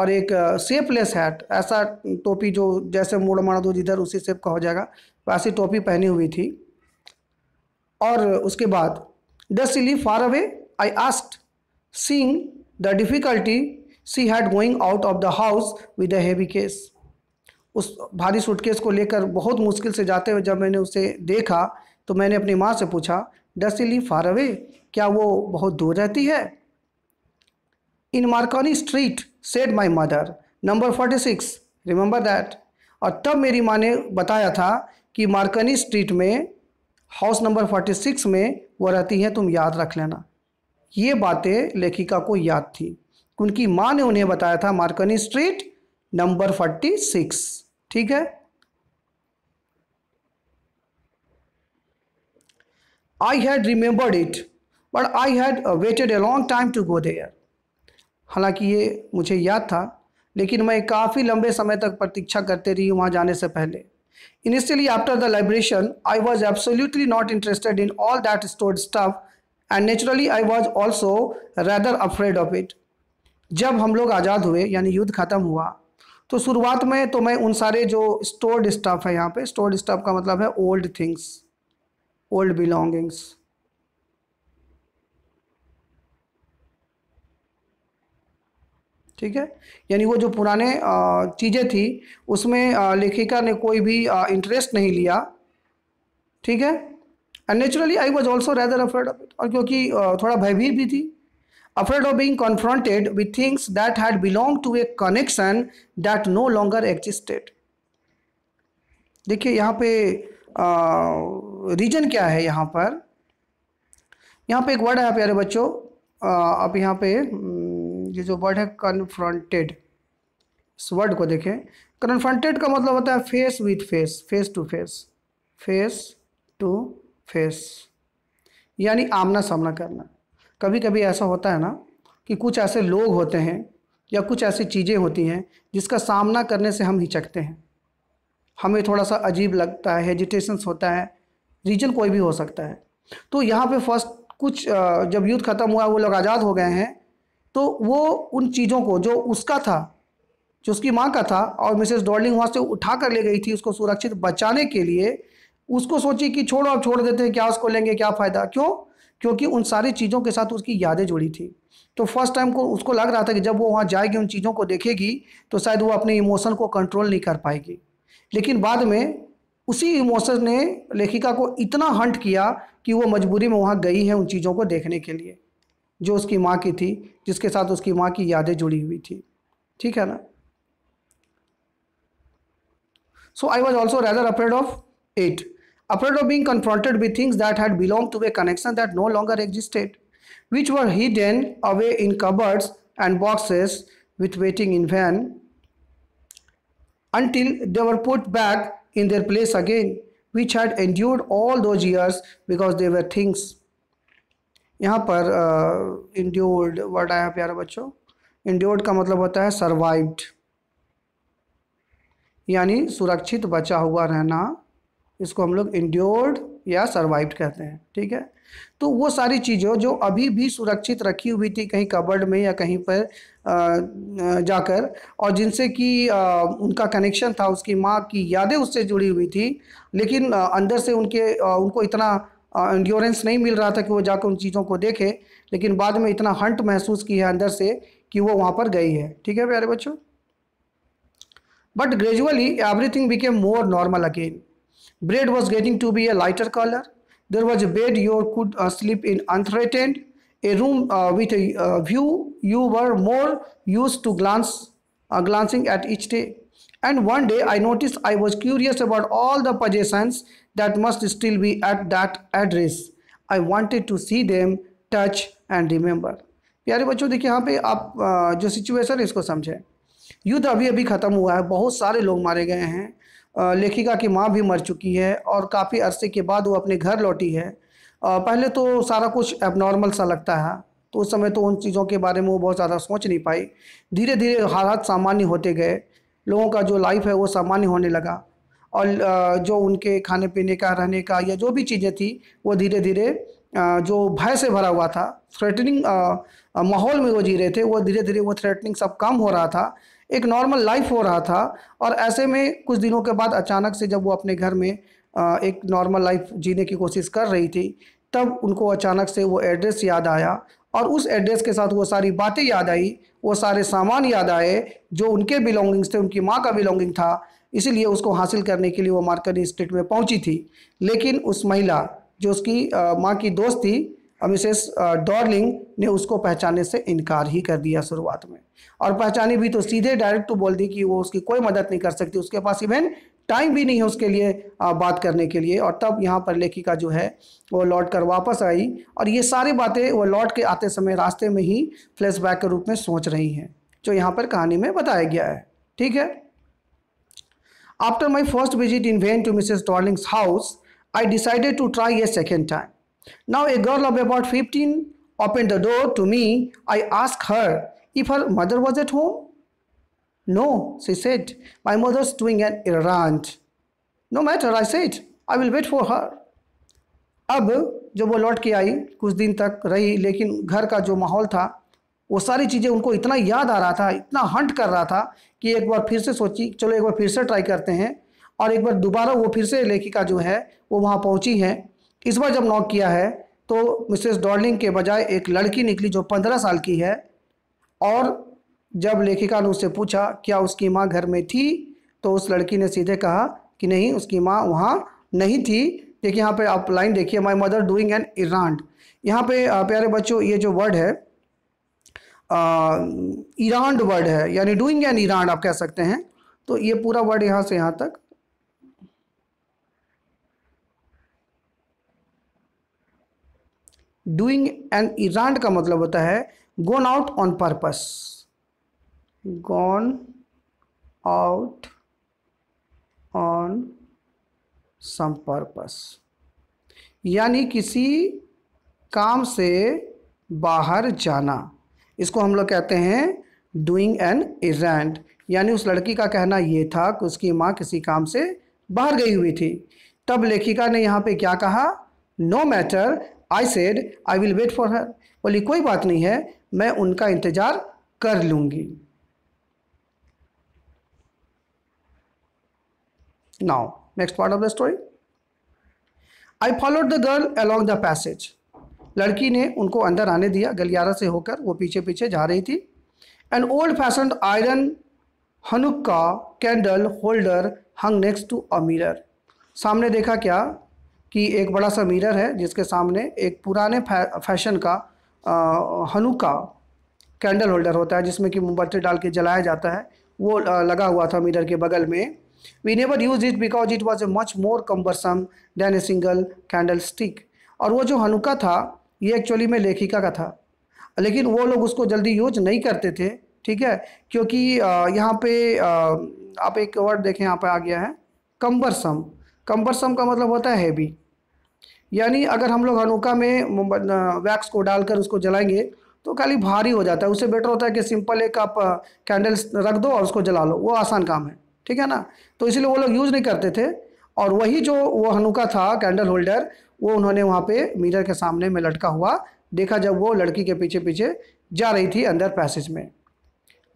और एक सेपलेस हैट ऐसा टोपी जो जैसे मोड़ मार दो जिधर उसी सेप का हो जाएगा वैसी टोपी पहनी हुई थी और उसके बाद Does she live far away? I asked, seeing the difficulty she had going out of the house with a heavy case. उस भारी सूटकेस को लेकर बहुत मुश्किल से जाते हुए जब मैंने उसे देखा तो मैंने अपनी माँ से पूछा डस ली फार अवे क्या वो बहुत दूर रहती है in Marconi Street said my mother number forty six remember that और तब मेरी माँ ने बताया था कि मार्कनी स्ट्रीट में हाउस नंबर फोर्टी सिक्स में वो रहती हैं तुम याद रख लेना ये बातें लेखिका को याद थी उनकी माँ ने उन्हें बताया था Marconi street number forty six ठीक है I had remembered it but I had waited a long time to go there हालांकि ये मुझे याद था लेकिन मैं काफ़ी लंबे समय तक प्रतीक्षा करते रही वहाँ जाने से पहले Initially, after the liberation, I was absolutely not interested in all that stored stuff and naturally I was also rather afraid of it. जब हम लोग आज़ाद हुए यानी युद्ध ख़त्म हुआ तो शुरुआत में तो मैं उन सारे जो स्टोर्ड स्टफ़ है यहाँ पे स्टोर्ड स्टफ़ का मतलब है ओल्ड थिंग्स ओल्ड बिलोंगिंग्स ठीक है यानी वो जो पुराने चीज़ें थी उसमें लेखिका ने कोई भी इंटरेस्ट नहीं लिया ठीक है and naturally I was also rather afraid of it और क्योंकि थोड़ा भयभीत भी थी afraid of being confronted with things that had belong to a connection that no longer existed देखिए यहाँ पे रीजन क्या है यहाँ पर यहाँ पे एक वर्ड है प्यारे बच्चों आप यहाँ पे ये जो वर्ड है कन्फ्रंटेड इस वर्ड को देखें कन्फ्रंटेड का मतलब होता है face with face face to face face to face यानी आमना सामना करना कभी कभी ऐसा होता है ना कि कुछ ऐसे लोग होते हैं या कुछ ऐसी चीज़ें होती हैं जिसका सामना करने से हम हिचकते हैं हमें थोड़ा सा अजीब लगता है हेजिटेशंस होता है रीजन कोई भी हो सकता है तो यहाँ पे फर्स्ट कुछ जब युद्ध ख़त्म हुआ वो लोग आज़ाद हो गए हैं तो वो उन चीज़ों को जो उसका था जो उसकी माँ का था और मिसेस डॉर्लिंग वहाँ से उठा कर ले गई थी उसको सुरक्षित बचाने के लिए उसको सोची कि छोड़ो अब छोड़ देते हैं क्या उसको लेंगे क्या फ़ायदा क्यों क्योंकि उन सारी चीज़ों के साथ उसकी यादें जुड़ी थी तो फर्स्ट टाइम को उसको लग रहा था कि जब वो वहाँ जाएगी उन चीज़ों को देखेगी तो शायद वो अपने इमोशन को कंट्रोल नहीं कर पाएगी लेकिन बाद में उसी इमोशन ने लेखिका को इतना हंट किया कि वो मजबूरी में वहाँ गई है उन चीज़ों को देखने के लिए जो उसकी माँ की थी जिसके साथ उसकी माँ की यादें जुड़ी हुई थी ठीक है ना so I was also rather afraid of it afraid of being confronted with things that had belong to a connection that no longer existed which were hidden away in cupboards and boxes with waiting in vain until they were put back in their place again which had endured all those years because they were things यहाँ पर endured word आया प्यारे बच्चों endured का मतलब होता है survived यानी सुरक्षित बचा हुआ रहना इसको हम लोग इंड्योर्ड या सर्वाइव्ड कहते हैं ठीक है तो वो सारी चीज़ें जो अभी भी सुरक्षित रखी हुई थी कहीं कबर्ड में या कहीं पर जाकर और जिनसे कि उनका कनेक्शन था उसकी माँ की यादें उससे जुड़ी हुई थी लेकिन अंदर से उनके उनको इतना इंड्योरेंस नहीं मिल रहा था कि वो जाकर उन चीज़ों को देखे लेकिन बाद में इतना हंट महसूस किया अंदर से कि वो वहाँ पर गई है ठीक है प्यारे बच्चों but gradually everything became more normal again bread was getting to be a lighter colour there was a bed your could sleep in unthreatened a room with view you were more use to glance glancing at each day and one day I notice I was curious about all the possessions that must still be at that address. I wanted to see them, touch and remember. प्यारे बच्चों देखिए यहाँ पे आप जो situation है इसको समझें युद्ध अभी अभी ख़त्म हुआ है बहुत सारे लोग मारे गए हैं लेखिका की माँ भी मर चुकी है और काफ़ी अरसे के बाद वो अपने घर लौटी है पहले तो सारा कुछ एबनॉर्मल सा लगता है तो उस समय तो उन चीज़ों के बारे में वो बहुत ज़्यादा सोच नहीं पाई धीरे धीरे हालात सामान्य होते गए लोगों का जो लाइफ है वो सामान्य होने लगा और जो उनके खाने पीने का रहने का या जो भी चीज़ें थी वो धीरे धीरे जो भय से भरा हुआ था थ्रेटनिंग माहौल में वो जी रहे थे वो धीरे धीरे वो थ्रेटनिंग सब कम हो रहा था एक नॉर्मल लाइफ हो रहा था और ऐसे में कुछ दिनों के बाद अचानक से जब वो अपने घर में एक नॉर्मल लाइफ जीने की कोशिश कर रही थी तब उनको अचानक से वो एड्रेस याद आया और उस एड्रेस के साथ वो सारी बातें याद आई वो सारे सामान याद आए जो उनके बिलोंगिंग्स थे उनकी माँ का बिलोंगिंग था इसीलिए उसको हासिल करने के लिए वो मार्कनी स्ट्रीट में पहुंची थी लेकिन उस महिला जो उसकी माँ की दोस्त थी मिसेस डॉर्लिंग ने उसको पहचानने से इनकार ही कर दिया शुरुआत में और पहचानी भी तो सीधे डायरेक्ट तो बोल दी कि वो उसकी कोई मदद नहीं कर सकती उसके पास इवन टाइम भी नहीं है उसके लिए बात करने के लिए और तब यहाँ पर लेखिका जो है वो लौट कर वापस आई और ये सारी बातें वो लौट के आते समय रास्ते में ही फ्लैशबैक के रूप में सोच रही हैं जो यहाँ पर कहानी में बताया गया है ठीक है After my first visit in vain to Mrs. Darling's house, I decided to try a second time. Now a girl of about 15 opened the door to me. I asked her if her mother was at home. No, she said, my mother's doing an errand. No matter, I said, I will wait for her. अब जब वो लौट के आई कुछ दिन तक रही लेकिन घर का जो माहौल था वो सारी चीज़ें उनको इतना याद आ रहा था इतना हंट कर रहा था कि एक बार फिर से सोची चलो एक बार फिर से ट्राई करते हैं और एक बार दोबारा वो फिर से लेखिका जो है वो वहाँ पहुँची है इस बार जब नॉक किया है तो मिसेस डॉर्लिंग के बजाय एक लड़की निकली जो पंद्रह साल की है और जब लेखिका ने उससे पूछा क्या उसकी माँ घर में थी तो उस लड़की ने सीधे कहा कि नहीं उसकी माँ वहाँ नहीं थी देखिए यहाँ पे आप लाइन देखिए my mother doing an errand यहाँ पे प्यारे बच्चों ये जो वर्ड है ईरान वर्ड है यानी डूइंग एन ईरान आप कह सकते हैं तो ये पूरा वर्ड यहाँ से यहाँ तक डूइंग एन ईरान का मतलब होता है gone out on purpose gone out on some purpose यानी किसी काम से बाहर जाना इसको हम लोग कहते हैं डूइंग एन इजेंट यानी उस लड़की का कहना ये था कि उसकी माँ किसी काम से बाहर गई हुई थी तब लेखिका ने यहाँ पे क्या कहा no matter I said I will wait for her बोली कोई बात नहीं है मैं उनका इंतज़ार कर लूँगी now next part of the story I followed the girl along the passage लड़की ने उनको अंदर आने दिया गलियारा से होकर वो पीछे पीछे जा रही थी an old fashion iron Hanukkah candle holder hung next to a mirror सामने देखा क्या कि एक बड़ा सा मिरर है जिसके सामने एक पुराने फै, फैशन का हनुका कैंडल होल्डर होता है जिसमें कि मोमबत्ती डाल के जलाया जाता है वो लगा हुआ था मिरर के बगल में we never use it because it was a much more cumbersome than a single candle stick और वो जो हनुका था ये एक्चुअली में लेखिका का था लेकिन वो लोग उसको जल्दी यूज नहीं करते थे ठीक है क्योंकि यहाँ पे आप एक वर्ड देखें यहाँ पे आ गया है कम्बरसम कम्बरसम का मतलब होता है हैवी यानी अगर हम लोग हनुका में वैक्स को डालकर उसको जलाएंगे तो खाली भारी हो जाता है उससे बेटर होता है कि सिंपल एक आप कैंडल्स रख दो और उसको जला लो वो आसान काम है ठीक है ना तो इसीलिए वो लोग यूज़ नहीं करते थे और वही जो वो हनुका था कैंडल होल्डर वो उन्होंने वहाँ पे मिरर के सामने में लटका हुआ देखा जब वो लड़की के पीछे पीछे जा रही थी अंदर पैसेज में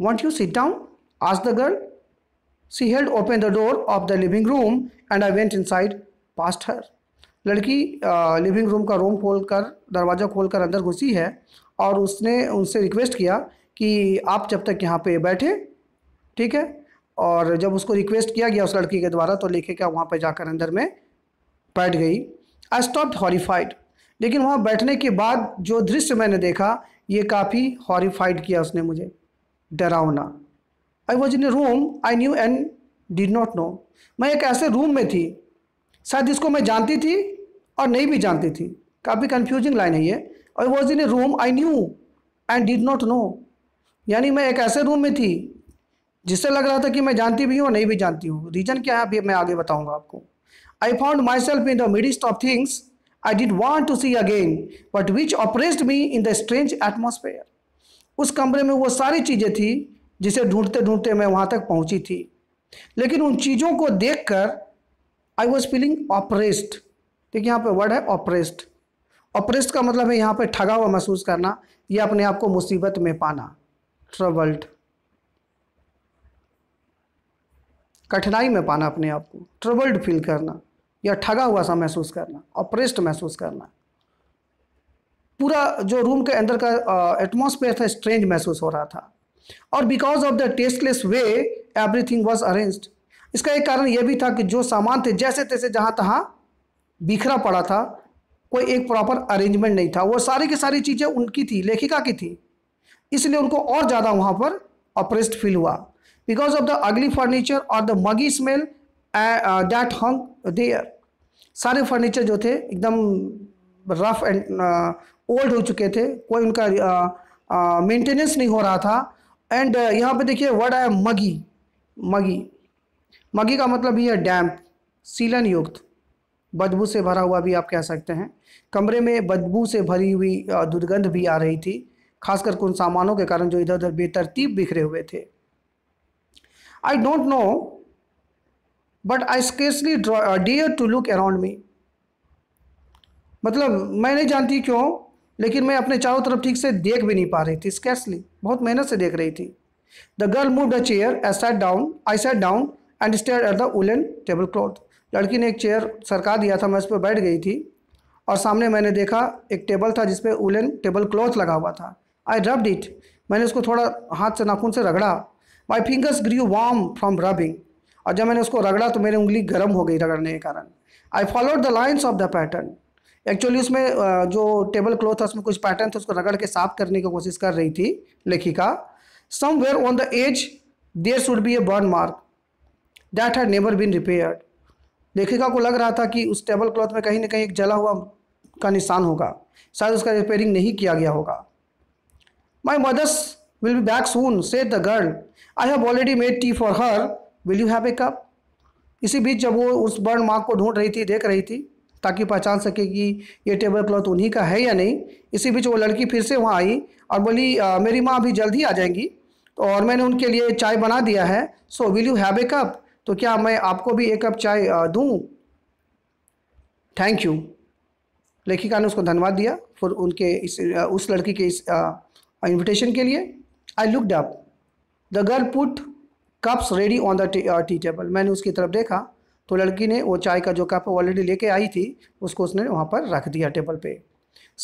वॉन्ट यू सिट डाउन आज the girl she held open the door of the living room and I went inside past her लड़की लिविंग रूम का रूम खोल कर दरवाज़ा खोल कर अंदर घुसी है और उसने उनसे रिक्वेस्ट किया कि आप जब तक यहाँ पे बैठे ठीक है और जब उसको रिक्वेस्ट किया गया उस लड़की के द्वारा तो लेखे क्या वहाँ पर जाकर अंदर में बैठ गई आई स्टॉप हॉरीफाइड लेकिन वहाँ बैठने के बाद जो दृश्य मैंने देखा ये काफ़ी हॉरीफाइड किया उसने मुझे डरावना I was in a room I knew and did not know मैं एक ऐसे रूम में थी शायद इसको मैं जानती थी और नहीं भी जानती थी काफ़ी कन्फ्यूजिंग लाइन है ये I was in a room I knew and did not know यानी मैं एक ऐसे रूम में थी जिससे लग रहा था कि मैं जानती भी हूँ और नहीं भी जानती हूँ रीज़न क्या है अभी मैं आगे बताऊँगा आपको I found myself in the midst of things I did want to see again, but which oppressed me in the strange atmosphere. उस कमरे में वो सारी चीज़ें थी जिसे ढूंढते ढूंढते मैं वहाँ तक पहुँची थी लेकिन उन चीज़ों को देख कर आई वॉज फीलिंग ऑपरेस्ड देखिए यहाँ पर वर्ड है ऑपरेस्ड ऑपरेस्ड का मतलब है यहाँ पर ठगा हुआ महसूस करना या अपने आप को मुसीबत में पाना ट्रबल्ड कठिनाई में पाना अपने आप को ट्रबल्ड फील करना या ठगा हुआ सा महसूस करना अप्रेस्ड महसूस करना पूरा जो रूम के अंदर का एटमोसफेयर था स्ट्रेंज महसूस हो रहा था और because of the tasteless way everything was arranged इसका एक कारण यह भी था कि जो सामान थे जैसे तैसे जहाँ तहाँ बिखरा पड़ा था कोई एक प्रॉपर अरेंजमेंट नहीं था वो सारी की सारी चीज़ें उनकी थी लेखिका की थी इसलिए उनको और ज़्यादा वहाँ पर अप्रेस्ड फील हुआ because of the ugly furniture और the muggy smell that hung there सारे फर्नीचर जो थे एकदम रफ एंड ओल्ड हो चुके थे कोई उनका मेंटेनेंस uh, uh, नहीं हो रहा था एंड uh, यहाँ पे देखिए वर्ड आया मगी मगी मगी का मतलब ये है डैम्प सीलन युक्त बदबू से भरा हुआ भी आप कह सकते हैं कमरे में बदबू से भरी हुई दुर्गंध भी आ रही थी खासकर उन सामानों के कारण जो इधर उधर बेतरतीब बिखरे हुए थे I don't know but I scarcely dare to look around me मतलब मैं नहीं जानती क्यों लेकिन मैं अपने चारों तरफ ठीक से देख भी नहीं पा रही थी स्केसली बहुत मेहनत से देख रही थी the girl move the chair I sat down I sat down and stare at the woollen table cloth लड़की ने एक चेयर सरका दिया था मैं उस पर बैठ गई थी और सामने मैंने देखा एक टेबल था जिसपे वुलन टेबल क्लॉथ लगा हुआ था आई रब्ड इट मैंने उसको थोड़ा हाथ से नाखून से रगड़ा my fingers you warm from rubbing और जब मैंने उसको रगड़ा तो मेरी उंगली गर्म हो गई रगड़ने के कारण I followed the lines of the pattern actually उसमें जो टेबल क्लॉथ था उसमें कुछ पैटर्न थे उसको रगड़ के साफ करने की कोशिश कर रही थी लेखिका somewhere on the edge there should be a burn mark that had never been repaired लेखिका को लग रहा था कि उस टेबल क्लॉथ में कहीं ना कहीं एक जला हुआ का निशान होगा शायद उसका रिपेयरिंग नहीं किया गया होगा my mother's will be back soon say the girl I have already made tea for her will you have a cup इसी बीच जब वो उस बर्न मार्क को ढूंढ रही थी देख रही थी ताकि पहचान सके कि ये टेबल क्लॉथ उन्हीं का है या नहीं इसी बीच वो लड़की फिर से वहाँ आई और बोली आ, मेरी माँ अभी जल्दी आ जाएंगी तो और मैंने उनके लिए चाय बना दिया है so will you have a cup तो क्या मैं आपको भी एक कप चाय दूँ थैंक यू लेखिका ने उसको धन्यवाद दिया फिर उनके इस उस लड़की के इस इन्विटेशन के लिए I looked up the girl put cups ready on the tea table मैंने उसकी तरफ देखा तो लड़की ने वो चाय का जो कप ऑलरेडी लेके आई थी उसको उसने वहाँ पर रख दिया टेबल पे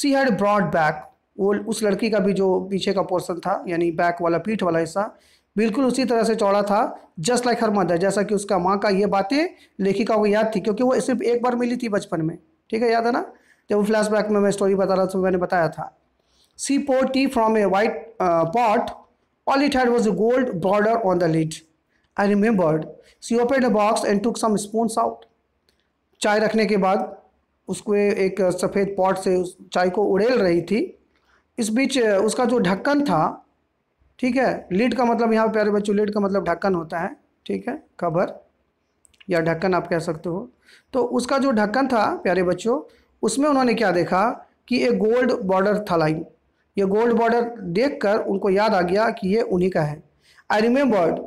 सी हैड ब्रॉड बैक वो उस लड़की का भी जो पीछे का पोर्सन था यानी बैक वाला पीठ वाला हिस्सा बिल्कुल उसी तरह से चौड़ा था जस्ट लाइक हर मदर जैसा कि उसका माँ का ये बातें लेखिका को याद थी क्योंकि वो सिर्फ एक बार मिली थी बचपन में ठीक है याद है ना जब वो बैक में मैं स्टोरी बता रहा था तो मैंने बताया था she pour tea from a white pot all it had was gold border on the lid I remembered. She opened a box and took some spoons out. चाय रखने के बाद उसको एक सफ़ेद पॉट से उस चाय को उड़ेल रही थी इस बीच उसका जो ढक्कन था ठीक है लीड का मतलब यहाँ प्यारे बच्चों लीड का मतलब ढक्कन होता है ठीक है कवर या ढक्कन आप कह सकते हो तो उसका जो ढक्कन था प्यारे बच्चों उसमें उन्होंने क्या देखा कि एक गोल्ड बॉर्डर था लाइन ये गोल्ड बॉर्डर देखकर उनको याद आ गया कि ये उन्हीं का है आई रिमेम्बर्ड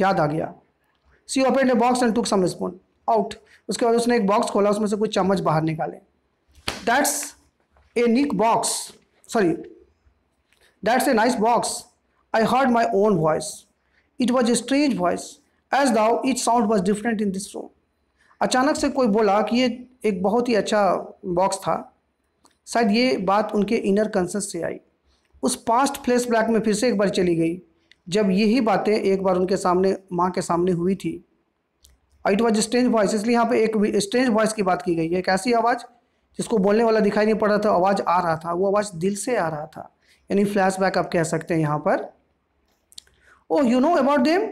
याद आ गया she open a box and took some spoon out उसके बाद उसने एक बॉक्स खोला उसमें से कुछ चम्मच बाहर निकाले that's a nick box sorry that's a nice box I heard my own voice it was a strange voice as though it sound was different in this room अचानक से कोई बोला कि ये एक बहुत ही अच्छा बॉक्स था शायद ये बात उनके इनर कंसस से आई उस पास्ट फ्लैश ब्लैक में फिर से एक बार चली गई जब यही बातें एक बार उनके सामने माँ के सामने हुई थी इट वॉज स्ट्रेंज वॉइस इसलिए यहाँ पे एक स्ट्रेंज वॉइस की बात की गई है एक ऐसी आवाज़ जिसको बोलने वाला दिखाई नहीं पड़ रहा था आवाज़ आ रहा था वो आवाज़ दिल से आ रहा था यानी फ्लैशबैक आप कह सकते हैं यहाँ पर oh you know about them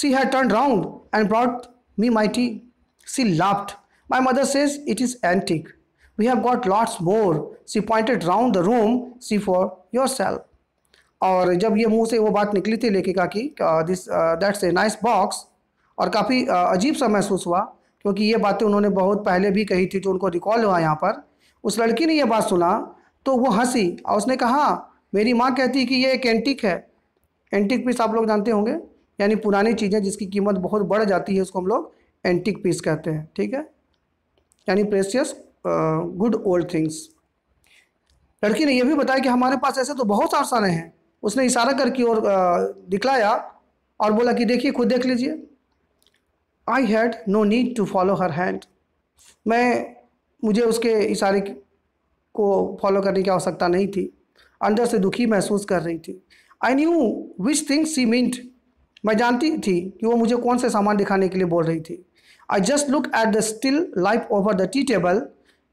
she had turn round and brought me my tea she laughed my mother says it is antique we have got lots more she pointed round the room see for yourself और जब ये मुंह से वो बात निकली थी लेखिका की this that's a nice box और काफ़ी अजीब सा महसूस हुआ क्योंकि ये बातें उन्होंने बहुत पहले भी कही थी जो उनको रिकॉल हुआ यहाँ पर उस लड़की ने यह बात सुना तो वो हंसी और उसने कहा मेरी माँ कहती कि ये एक एंटिक है एंटिक पीस आप लोग जानते होंगे यानी पुरानी चीज़ें जिसकी कीमत बहुत बढ़ जाती है उसको हम लोग एंटिक पीस कहते हैं ठीक है यानी प्रेसियस गुड ओल्ड थिंग्स लड़की ने यह भी बताया कि हमारे पास ऐसे तो बहुत सारे हैं उसने इशारा करके और दिखलाया और बोला कि देखिए खुद देख लीजिए I had no need to follow her hand मैं मुझे उसके इशारे को फॉलो करने की आवश्यकता नहीं थी अंदर से दुखी महसूस कर रही थी I knew which things she meant मैं जानती थी कि वो मुझे कौन से सामान दिखाने के लिए बोल रही थी I just look at the still life over the tea table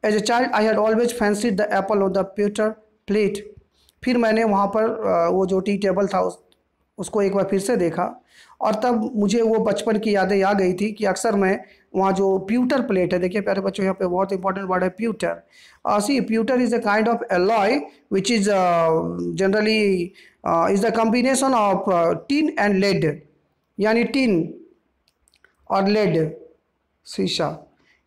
as a child I had always fancied the apple on the pewter plate फिर मैंने वहाँ पर वो जो टी टेबल था उस उसको एक बार फिर से देखा और तब मुझे वो बचपन की यादें आ गई थी कि अक्सर मैं वहाँ जो प्यूटर प्लेट है देखिए प्यारे बच्चों यहाँ पे बहुत इंपॉर्टेंट वर्ड है pewter see pewter is a kind of alloy which is generally is the combination of tin and lead यानी टिन और लेड शीशा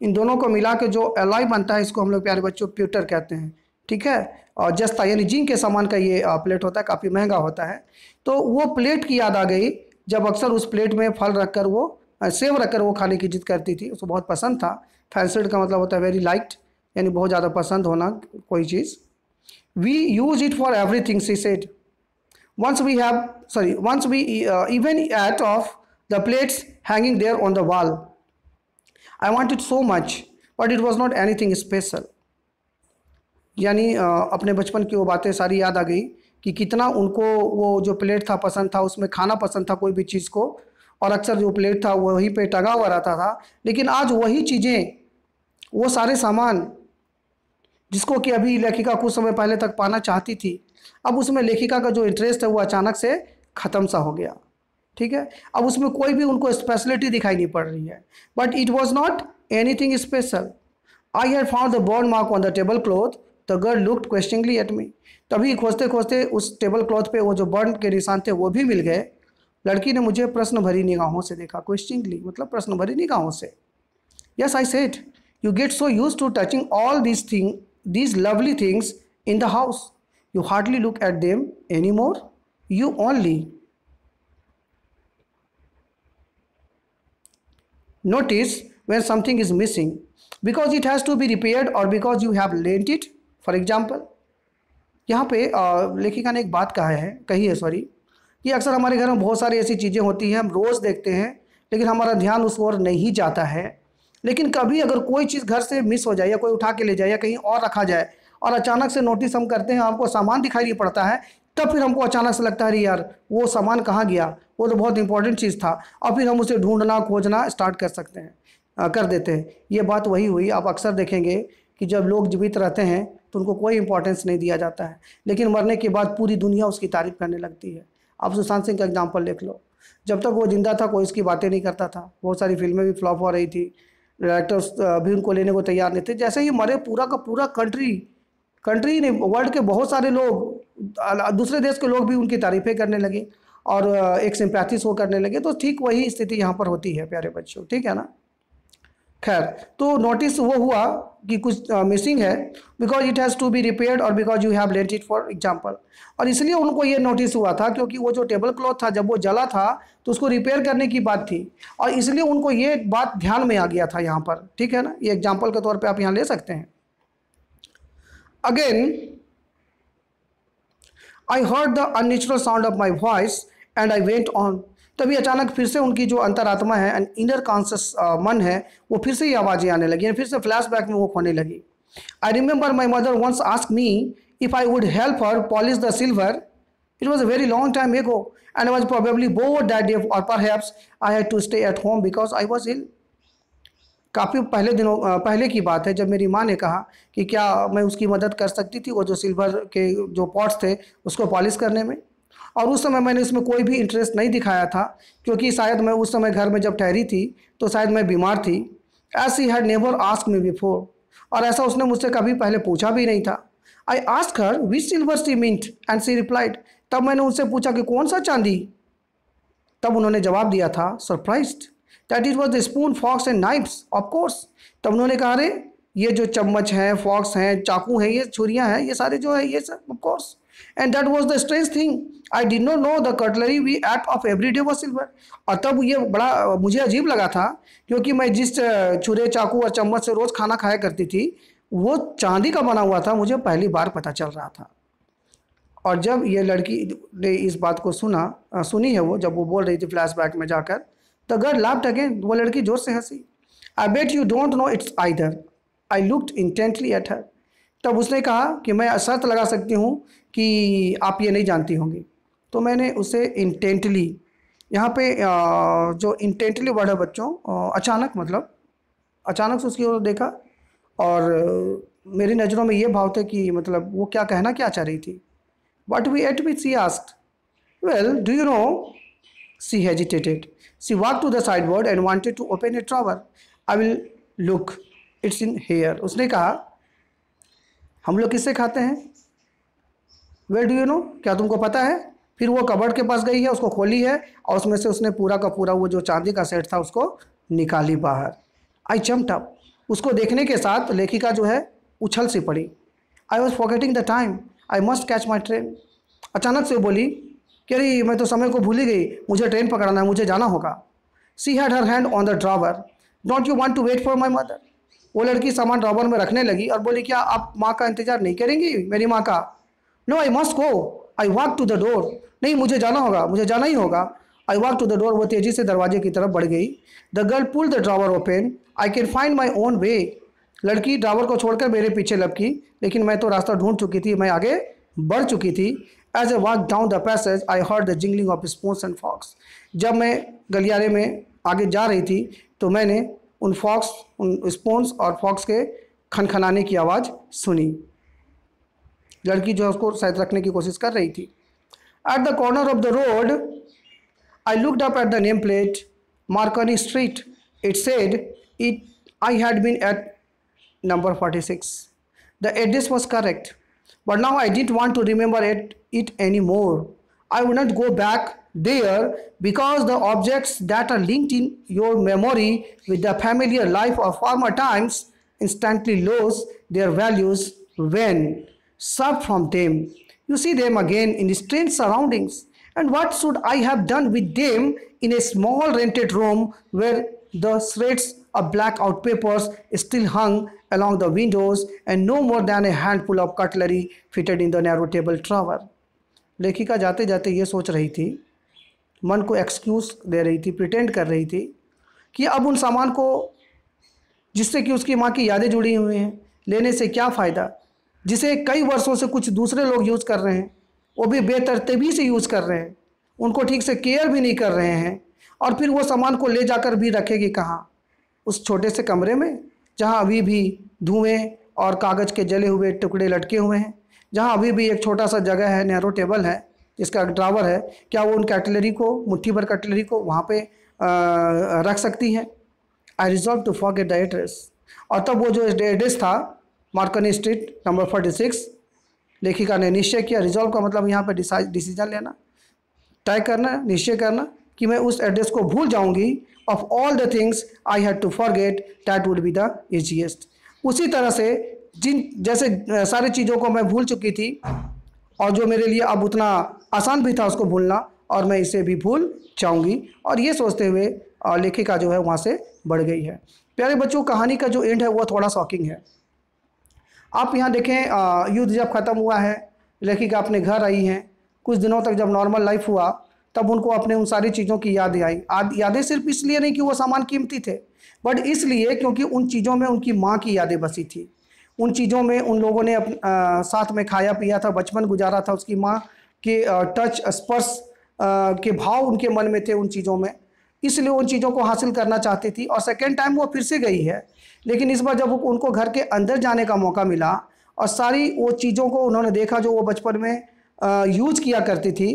इन दोनों को मिला के जो एलॉय बनता है इसको हम लोग प्यारे बच्चों प्यूटर कहते हैं ठीक है और जस्ता यानी जिंक के सामान का ये प्लेट होता है काफ़ी महंगा होता है तो वो प्लेट की याद आ गई जब अक्सर उस प्लेट में फल रखकर वो रख रखकर वो खाने की जिद करती थी उसको बहुत पसंद था फैंसड का मतलब होता है वेरी लाइट यानी बहुत ज़्यादा पसंद होना कोई चीज़ we use it for everything she once we have sorry once we even ate off the plates hanging there on the wall I want it so much but it was not anything special यानी अपने बचपन की वो बातें सारी याद आ गई कि कितना उनको वो जो प्लेट था पसंद था उसमें खाना पसंद था कोई भी चीज़ को और अक्सर जो प्लेट था वहीं पे टगा हुआ रहता था लेकिन आज वही चीज़ें वो सारे सामान जिसको कि अभी लेखिका कुछ समय पहले तक पाना चाहती थी अब उसमें लेखिका का जो इंटरेस्ट है वो अचानक से ख़त्म सा हो गया ठीक है अब उसमें कोई भी उनको स्पेशलिटी दिखाई नहीं पड़ रही है but it was not anything special I had found the burned mark on the tablecloth the girl look questioningly at me तभी खोजते खोजते उस टेबल क्लॉथ पे वो जो बर्न के निशान थे वो भी मिल गए लड़की ने मुझे प्रश्न भरी निगाहों से देखा क्वेश्चनिंगली मतलब प्रश्न भरी निगाहों से yes I said you get so use to touching all these thing these lovely things in the house you hardly look at them any more you only notice when something is missing because it has to be repair और because you have lent it for example यहाँ पे लेखिका ने एक बात कहा है कही है सॉरी कि अक्सर हमारे घर में बहुत सारी ऐसी चीज़ें होती हैं हम रोज़ देखते हैं लेकिन हमारा ध्यान उस ओर नहीं जाता है लेकिन कभी अगर कोई चीज़ घर से मिस हो जाए या कोई उठा के ले जाए या कहीं और रखा जाए और अचानक से नोटिस हम करते हैं आपको सामान दिखाई नहीं पड़ता है तब फिर हमको अचानक से लगता है अरे यार वो सामान कहाँ गया वो तो बहुत इंपॉर्टेंट चीज़ था और फिर हम उसे ढूंढना खोजना स्टार्ट कर सकते हैं कर देते हैं ये बात वही हुई आप अक्सर देखेंगे कि जब लोग जीवित रहते हैं तो उनको कोई इंपॉर्टेंस नहीं दिया जाता है लेकिन मरने के बाद पूरी दुनिया उसकी तारीफ करने लगती है आप सुशांत सिंह का एग्जाम्पल देख लो जब तक वो जिंदा था कोई इसकी बातें नहीं करता था बहुत सारी फिल्में भी फ्लॉप हो रही थी डायरेक्टर्स भी उनको लेने को तैयार नहीं थे जैसे ही मरे पूरा का पूरा कंट्री कंट्री ही नहीं वर्ल्ड के बहुत सारे लोग दूसरे देश के लोग भी उनकी तारीफ़ें करने लगे और एक सिंपैथिस वो करने लगे तो ठीक वही स्थिति यहाँ पर होती है प्यारे बच्चों ठीक है ना खैर तो नोटिस वो हुआ कि कुछ मिसिंग uh, है because it has to be repaired और because you have let it for example और इसलिए उनको ये नोटिस हुआ था क्योंकि वो जो टेबल क्लॉथ था जब वो जला था तो उसको रिपेयर करने की बात थी और इसलिए उनको ये बात ध्यान में आ गया था यहाँ पर ठीक है ना ये एग्जाम्पल के तौर पर आप यहाँ ले सकते हैं again I heard the unnatural sound of my voice and I went on तभी अचानक फिर से उनकी जो अंतरात्मा है इनर कॉन्सियस uh, मन है वो फिर से ही आवाज़ें आने लगी फिर से फ्लैशबैक में वो खोने लगी I remember my mother once ask me if I would help her polish the silver it was a very long time ago and was probably बो डैट डे और perhaps I had to stay at home because I was ill काफ़ी पहले दिनों uh, पहले की बात है जब मेरी माँ ने कहा कि क्या मैं उसकी मदद कर सकती थी वो जो सिल्वर के जो पॉट्स थे उसको पॉलिश करने में और उस समय मैंने इसमें कोई भी इंटरेस्ट नहीं दिखाया था क्योंकि शायद मैं उस समय घर में जब ठहरी थी तो शायद मैं बीमार थी as he had never ask me before और ऐसा उसने मुझसे कभी पहले पूछा भी नहीं था I ask her which silver she meant and she replied तब मैंने उनसे पूछा कि कौन सा चांदी तब उन्होंने जवाब दिया था surprise that it was the spoon forks and knives of course तब उन्होंने कहा अरे ये जो चम्मच हैं फॉक्स हैं चाकू हैं ये छुरियाँ हैं ये सारे जो है ये सब of course and that was the strange thing I did not know the cutlery we ate off every day was silver और तब ये बड़ा मुझे अजीब लगा था क्योंकि मैं जिस छुरे चाकू और चम्मच से रोज़ खाना खाया करती थी वो चांदी का बना हुआ था मुझे पहली बार पता चल रहा था और जब ये लड़की ने इस बात को सुना सुनी है वो जब वो बोल रही थी फ्लैशबैक में जाकर द गर्ल लाफ्ट अगेन वो लड़की जोर से हंसी I bet you don't know it's either I looked intently at her तब उसने कहा कि मैं शर्त लगा सकती हूँ कि आप ये नहीं जानती होंगी तो मैंने उसे इंटेंटली यहाँ पे जो इंटेंटली वर्ड है बच्चों अचानक मतलब अचानक से उसकी ओर देखा और मेरी नज़रों में ये भाव थे कि मतलब वो क्या कहना क्या चाह रही थी what we ate be she asked well do you know she hesitated she walk to the sideboard and wanted to open a drawer I will look it's in here उसने कहा हम लोग किससे खाते हैं वेल डू यू नो क्या तुमको पता है फिर वो कबर्ड के पास गई है उसको खोली है और उसमें से उसने पूरा का पूरा वो जो चांदी का सेट था उसको निकाली बाहर आई चम्प अप उसको देखने के साथ लेखिका जो है उछल सी पड़ी I was forgetting the time I must catch my train अचानक से बोली कि अरे मैं तो समय को भूली गई मुझे ट्रेन पकड़ना है मुझे जाना होगा she had her hand on the drawer don't you want to wait for my mother वो लड़की सामान रॉबर में रखने लगी और बोली क्या आप माँ का इंतजार नहीं करेंगी मेरी माँ का no I must go I walk to the door नहीं मुझे जाना होगा मुझे जाना ही होगा I walk to the door वो तेजी से दरवाजे की तरफ बढ़ गई the girl pull the drawer open I can find my own way लड़की ड्राइवर को छोड़कर मेरे पीछे लपकी लेकिन मैं तो रास्ता ढूंढ चुकी थी मैं आगे बढ़ चुकी थी as a walk down the passage I heard the jingling of spoons and forks जब मैं गलियारे में आगे जा रही थी तो मैंने उन फॉक्स उन स्पोन्स और फॉक्स के खनखनाने की आवाज़ सुनी लड़की जो है उसको शायद रखने की कोशिश कर रही थी at the corner of the road I looked up at the name plate Marconi street it said it I had been at number 46. The address was correct, but now I didn't want to remember it, it anymore. I would not go back there because the objects that are linked in your memory with the familiar life of former times instantly lose their values when served from them. You see them again in strange surroundings. And what should I have done with them in a small rented room where the shreds of blackout papers still hung along the windows and no more than a handful of cutlery fitted in the narrow table drawer. लेखिका जाते जाते ये सोच रही थी मन को excuse दे रही थी प्रिटेंड कर रही थी कि अब उन सामान को जिससे कि उसकी माँ की यादें जुड़ी हुई हैं लेने से क्या फ़ायदा जिसे कई वर्षों से कुछ दूसरे लोग यूज़ कर रहे हैं वो भी बेतरतीबी से यूज़ कर रहे हैं उनको ठीक से केयर भी नहीं कर रहे हैं और फिर वो सामान को ले जाकर भी रखेगी कहाँ उस छोटे से कमरे में जहाँ अभी भी धुएँ और कागज़ के जले हुए टुकड़े लटके हुए हैं जहाँ अभी भी एक छोटा सा जगह है नैरो टेबल है जिसका ड्रावर है क्या वो उन कैटलरी को मुट्ठी भर कैटलरी को वहाँ पे रख सकती हैं I resolve to forget the address और तब वो जो एड्रेस था Marconi street number forty six लेखिका ने निश्चय किया रिजॉल्व का मतलब यहाँ पर डिसीजन लेना तय करना निश्चय करना कि मैं उस एड्रेस को भूल जाऊँगी of all the things I had to forget that would be the easiest उसी तरह से जिन जैसे सारी चीज़ों को मैं भूल चुकी थी और जो मेरे लिए अब उतना आसान भी था उसको भूलना और मैं इसे भी भूल जाऊंगी और ये सोचते हुए लेखिका जो है वहाँ से बढ़ गई है प्यारे बच्चों कहानी का जो एंड है वो थोड़ा शॉकिंग है आप यहाँ देखें युद्ध जब ख़त्म हुआ है लेखिका अपने घर आई हैं कुछ दिनों तक जब नॉर्मल लाइफ हुआ तब उनको अपने उन सारी चीज़ों की याद आई यादें सिर्फ इसलिए नहीं कि वो सामान कीमती थे बट इसलिए क्योंकि उन चीज़ों में उनकी माँ की यादें बसी थी उन चीज़ों में उन लोगों ने अपने साथ में खाया पिया था बचपन गुजारा था उसकी माँ के टच स्पर्श के भाव उनके मन में थे उन चीज़ों में इसलिए उन चीज़ों को हासिल करना चाहती थी और सेकेंड टाइम वो फिर से गई है लेकिन इस बार जब उनको घर के अंदर जाने का मौका मिला और सारी वो चीज़ों को उन्होंने देखा जो वो बचपन में यूज किया करती थी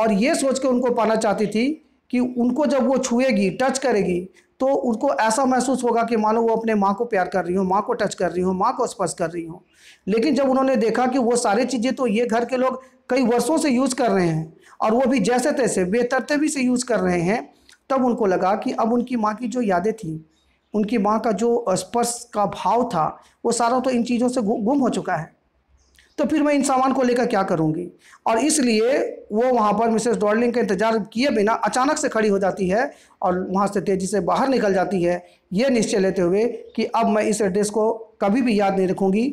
और ये सोच के उनको पाना चाहती थी कि उनको जब वो छुएगी टच करेगी तो उनको ऐसा महसूस होगा कि मानो वो अपने माँ को प्यार कर रही हो माँ को टच कर रही हो माँ को स्पर्श कर रही हो लेकिन जब उन्होंने देखा कि वो सारी चीज़ें तो ये घर के लोग कई वर्षों से यूज़ कर रहे हैं और वो भी जैसे तैसे बेतरतीबी से यूज़ कर रहे हैं तब उनको लगा कि अब उनकी माँ की जो यादें थी उनकी माँ का जो स्पर्श का भाव था वो सारा तो इन चीज़ों से गुम हो चुका है तो फिर मैं इन सामान को लेकर क्या करूँगी और इसलिए वो वहाँ पर मिसेस डॉर्लिंग का इंतजार किए बिना अचानक से खड़ी हो जाती है और वहाँ से तेज़ी से बाहर निकल जाती है ये निश्चय लेते हुए कि अब मैं इस एड्रेस को कभी भी याद नहीं रखूँगी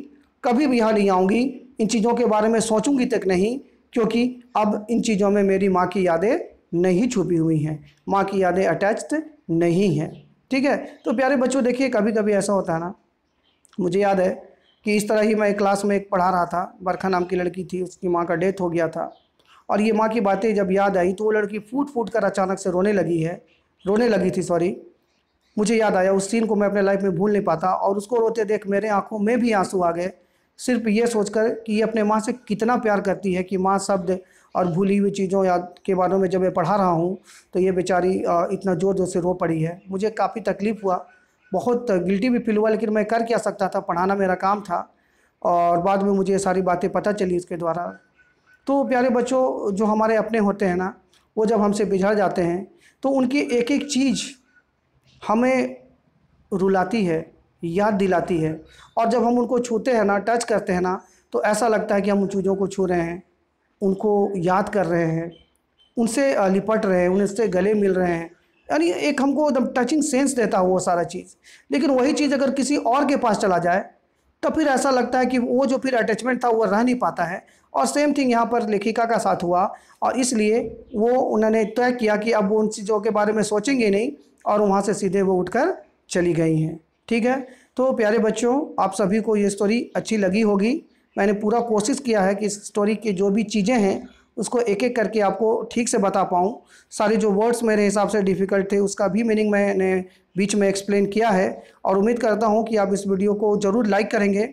कभी भी यहाँ नहीं आऊँगी इन चीज़ों के बारे में सोचूंगी तक नहीं क्योंकि अब इन चीज़ों में मेरी माँ की यादें नहीं छुपी हुई हैं माँ की यादें अटैच्ड नहीं हैं ठीक है तो प्यारे बच्चों देखिए कभी कभी ऐसा होता है ना मुझे याद है कि इस तरह ही मैं क्लास में एक पढ़ा रहा था बरखा नाम की लड़की थी उसकी माँ का डेथ हो गया था और ये माँ की बातें जब याद आई तो वो लड़की फूट फूट कर अचानक से रोने लगी है रोने लगी थी सॉरी मुझे याद आया उस सीन को मैं अपने लाइफ में भूल नहीं पाता और उसको रोते देख मेरे आंखों में भी आंसू आ गए सिर्फ ये सोचकर कि ये अपने माँ से कितना प्यार करती है कि माँ शब्द और भूली हुई चीज़ों या के बारे में जब मैं पढ़ा रहा हूँ तो ये बेचारी इतना ज़ोर ज़ोर से रो पड़ी है मुझे काफ़ी तकलीफ़ हुआ बहुत गिल्टी भी फील हुआ लेकिन मैं कर क्या सकता था पढ़ाना मेरा काम था और बाद में मुझे ये सारी बातें पता चली इसके द्वारा तो प्यारे बच्चों जो हमारे अपने होते हैं ना वो जब हमसे बिछड़ जाते हैं तो उनकी एक एक चीज़ हमें रुलाती है याद दिलाती है और जब हम उनको छूते हैं ना टच करते हैं ना तो ऐसा लगता है कि हम उन चीज़ों को छू रहे हैं उनको याद कर रहे हैं उनसे लिपट रहे हैं उनसे गले मिल रहे हैं यानी एक हमको एकदम टचिंग सेंस देता है वो सारा चीज़ लेकिन वही चीज़ अगर किसी और के पास चला जाए तो फिर ऐसा लगता है कि वो जो फिर अटैचमेंट था वो रह नहीं पाता है और सेम थिंग यहाँ पर लेखिका का साथ हुआ और इसलिए वो उन्होंने तय किया कि अब वो उन चीज़ों के बारे में सोचेंगे नहीं और वहाँ से सीधे वो उठकर चली गई हैं ठीक है तो प्यारे बच्चों आप सभी को ये स्टोरी अच्छी लगी होगी मैंने पूरा कोशिश किया है कि इस स्टोरी के जो भी चीज़ें हैं उसको एक एक करके आपको ठीक से बता पाऊँ सारे जो वर्ड्स मेरे हिसाब से डिफ़िकल्ट थे उसका भी मीनिंग मैंने बीच में एक्सप्लेन किया है और उम्मीद करता हूँ कि आप इस वीडियो को ज़रूर लाइक करेंगे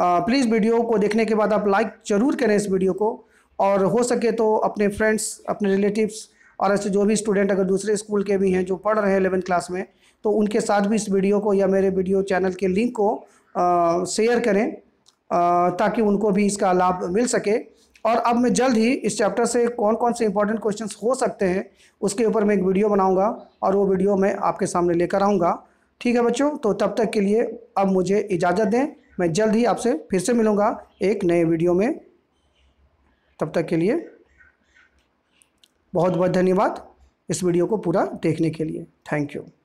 प्लीज़ वीडियो को देखने के बाद आप लाइक ज़रूर करें इस वीडियो को और हो सके तो अपने फ्रेंड्स अपने रिलेटिव्स और ऐसे जो भी स्टूडेंट अगर दूसरे स्कूल के भी हैं जो पढ़ रहे हैं एलेवन क्लास में तो उनके साथ भी इस वीडियो को या मेरे वीडियो चैनल के लिंक को शेयर करें आ, ताकि उनको भी इसका लाभ मिल सके और अब मैं जल्द ही इस चैप्टर से कौन कौन से इंपॉर्टेंट क्वेश्चन हो सकते हैं उसके ऊपर मैं एक वीडियो बनाऊँगा और वो वीडियो मैं आपके सामने लेकर आऊँगा ठीक है बच्चों तो तब तक के लिए अब मुझे इजाज़त दें मैं जल्द ही आपसे फिर से मिलूँगा एक नए वीडियो में तब तक के लिए बहुत बहुत धन्यवाद इस वीडियो को पूरा देखने के लिए थैंक यू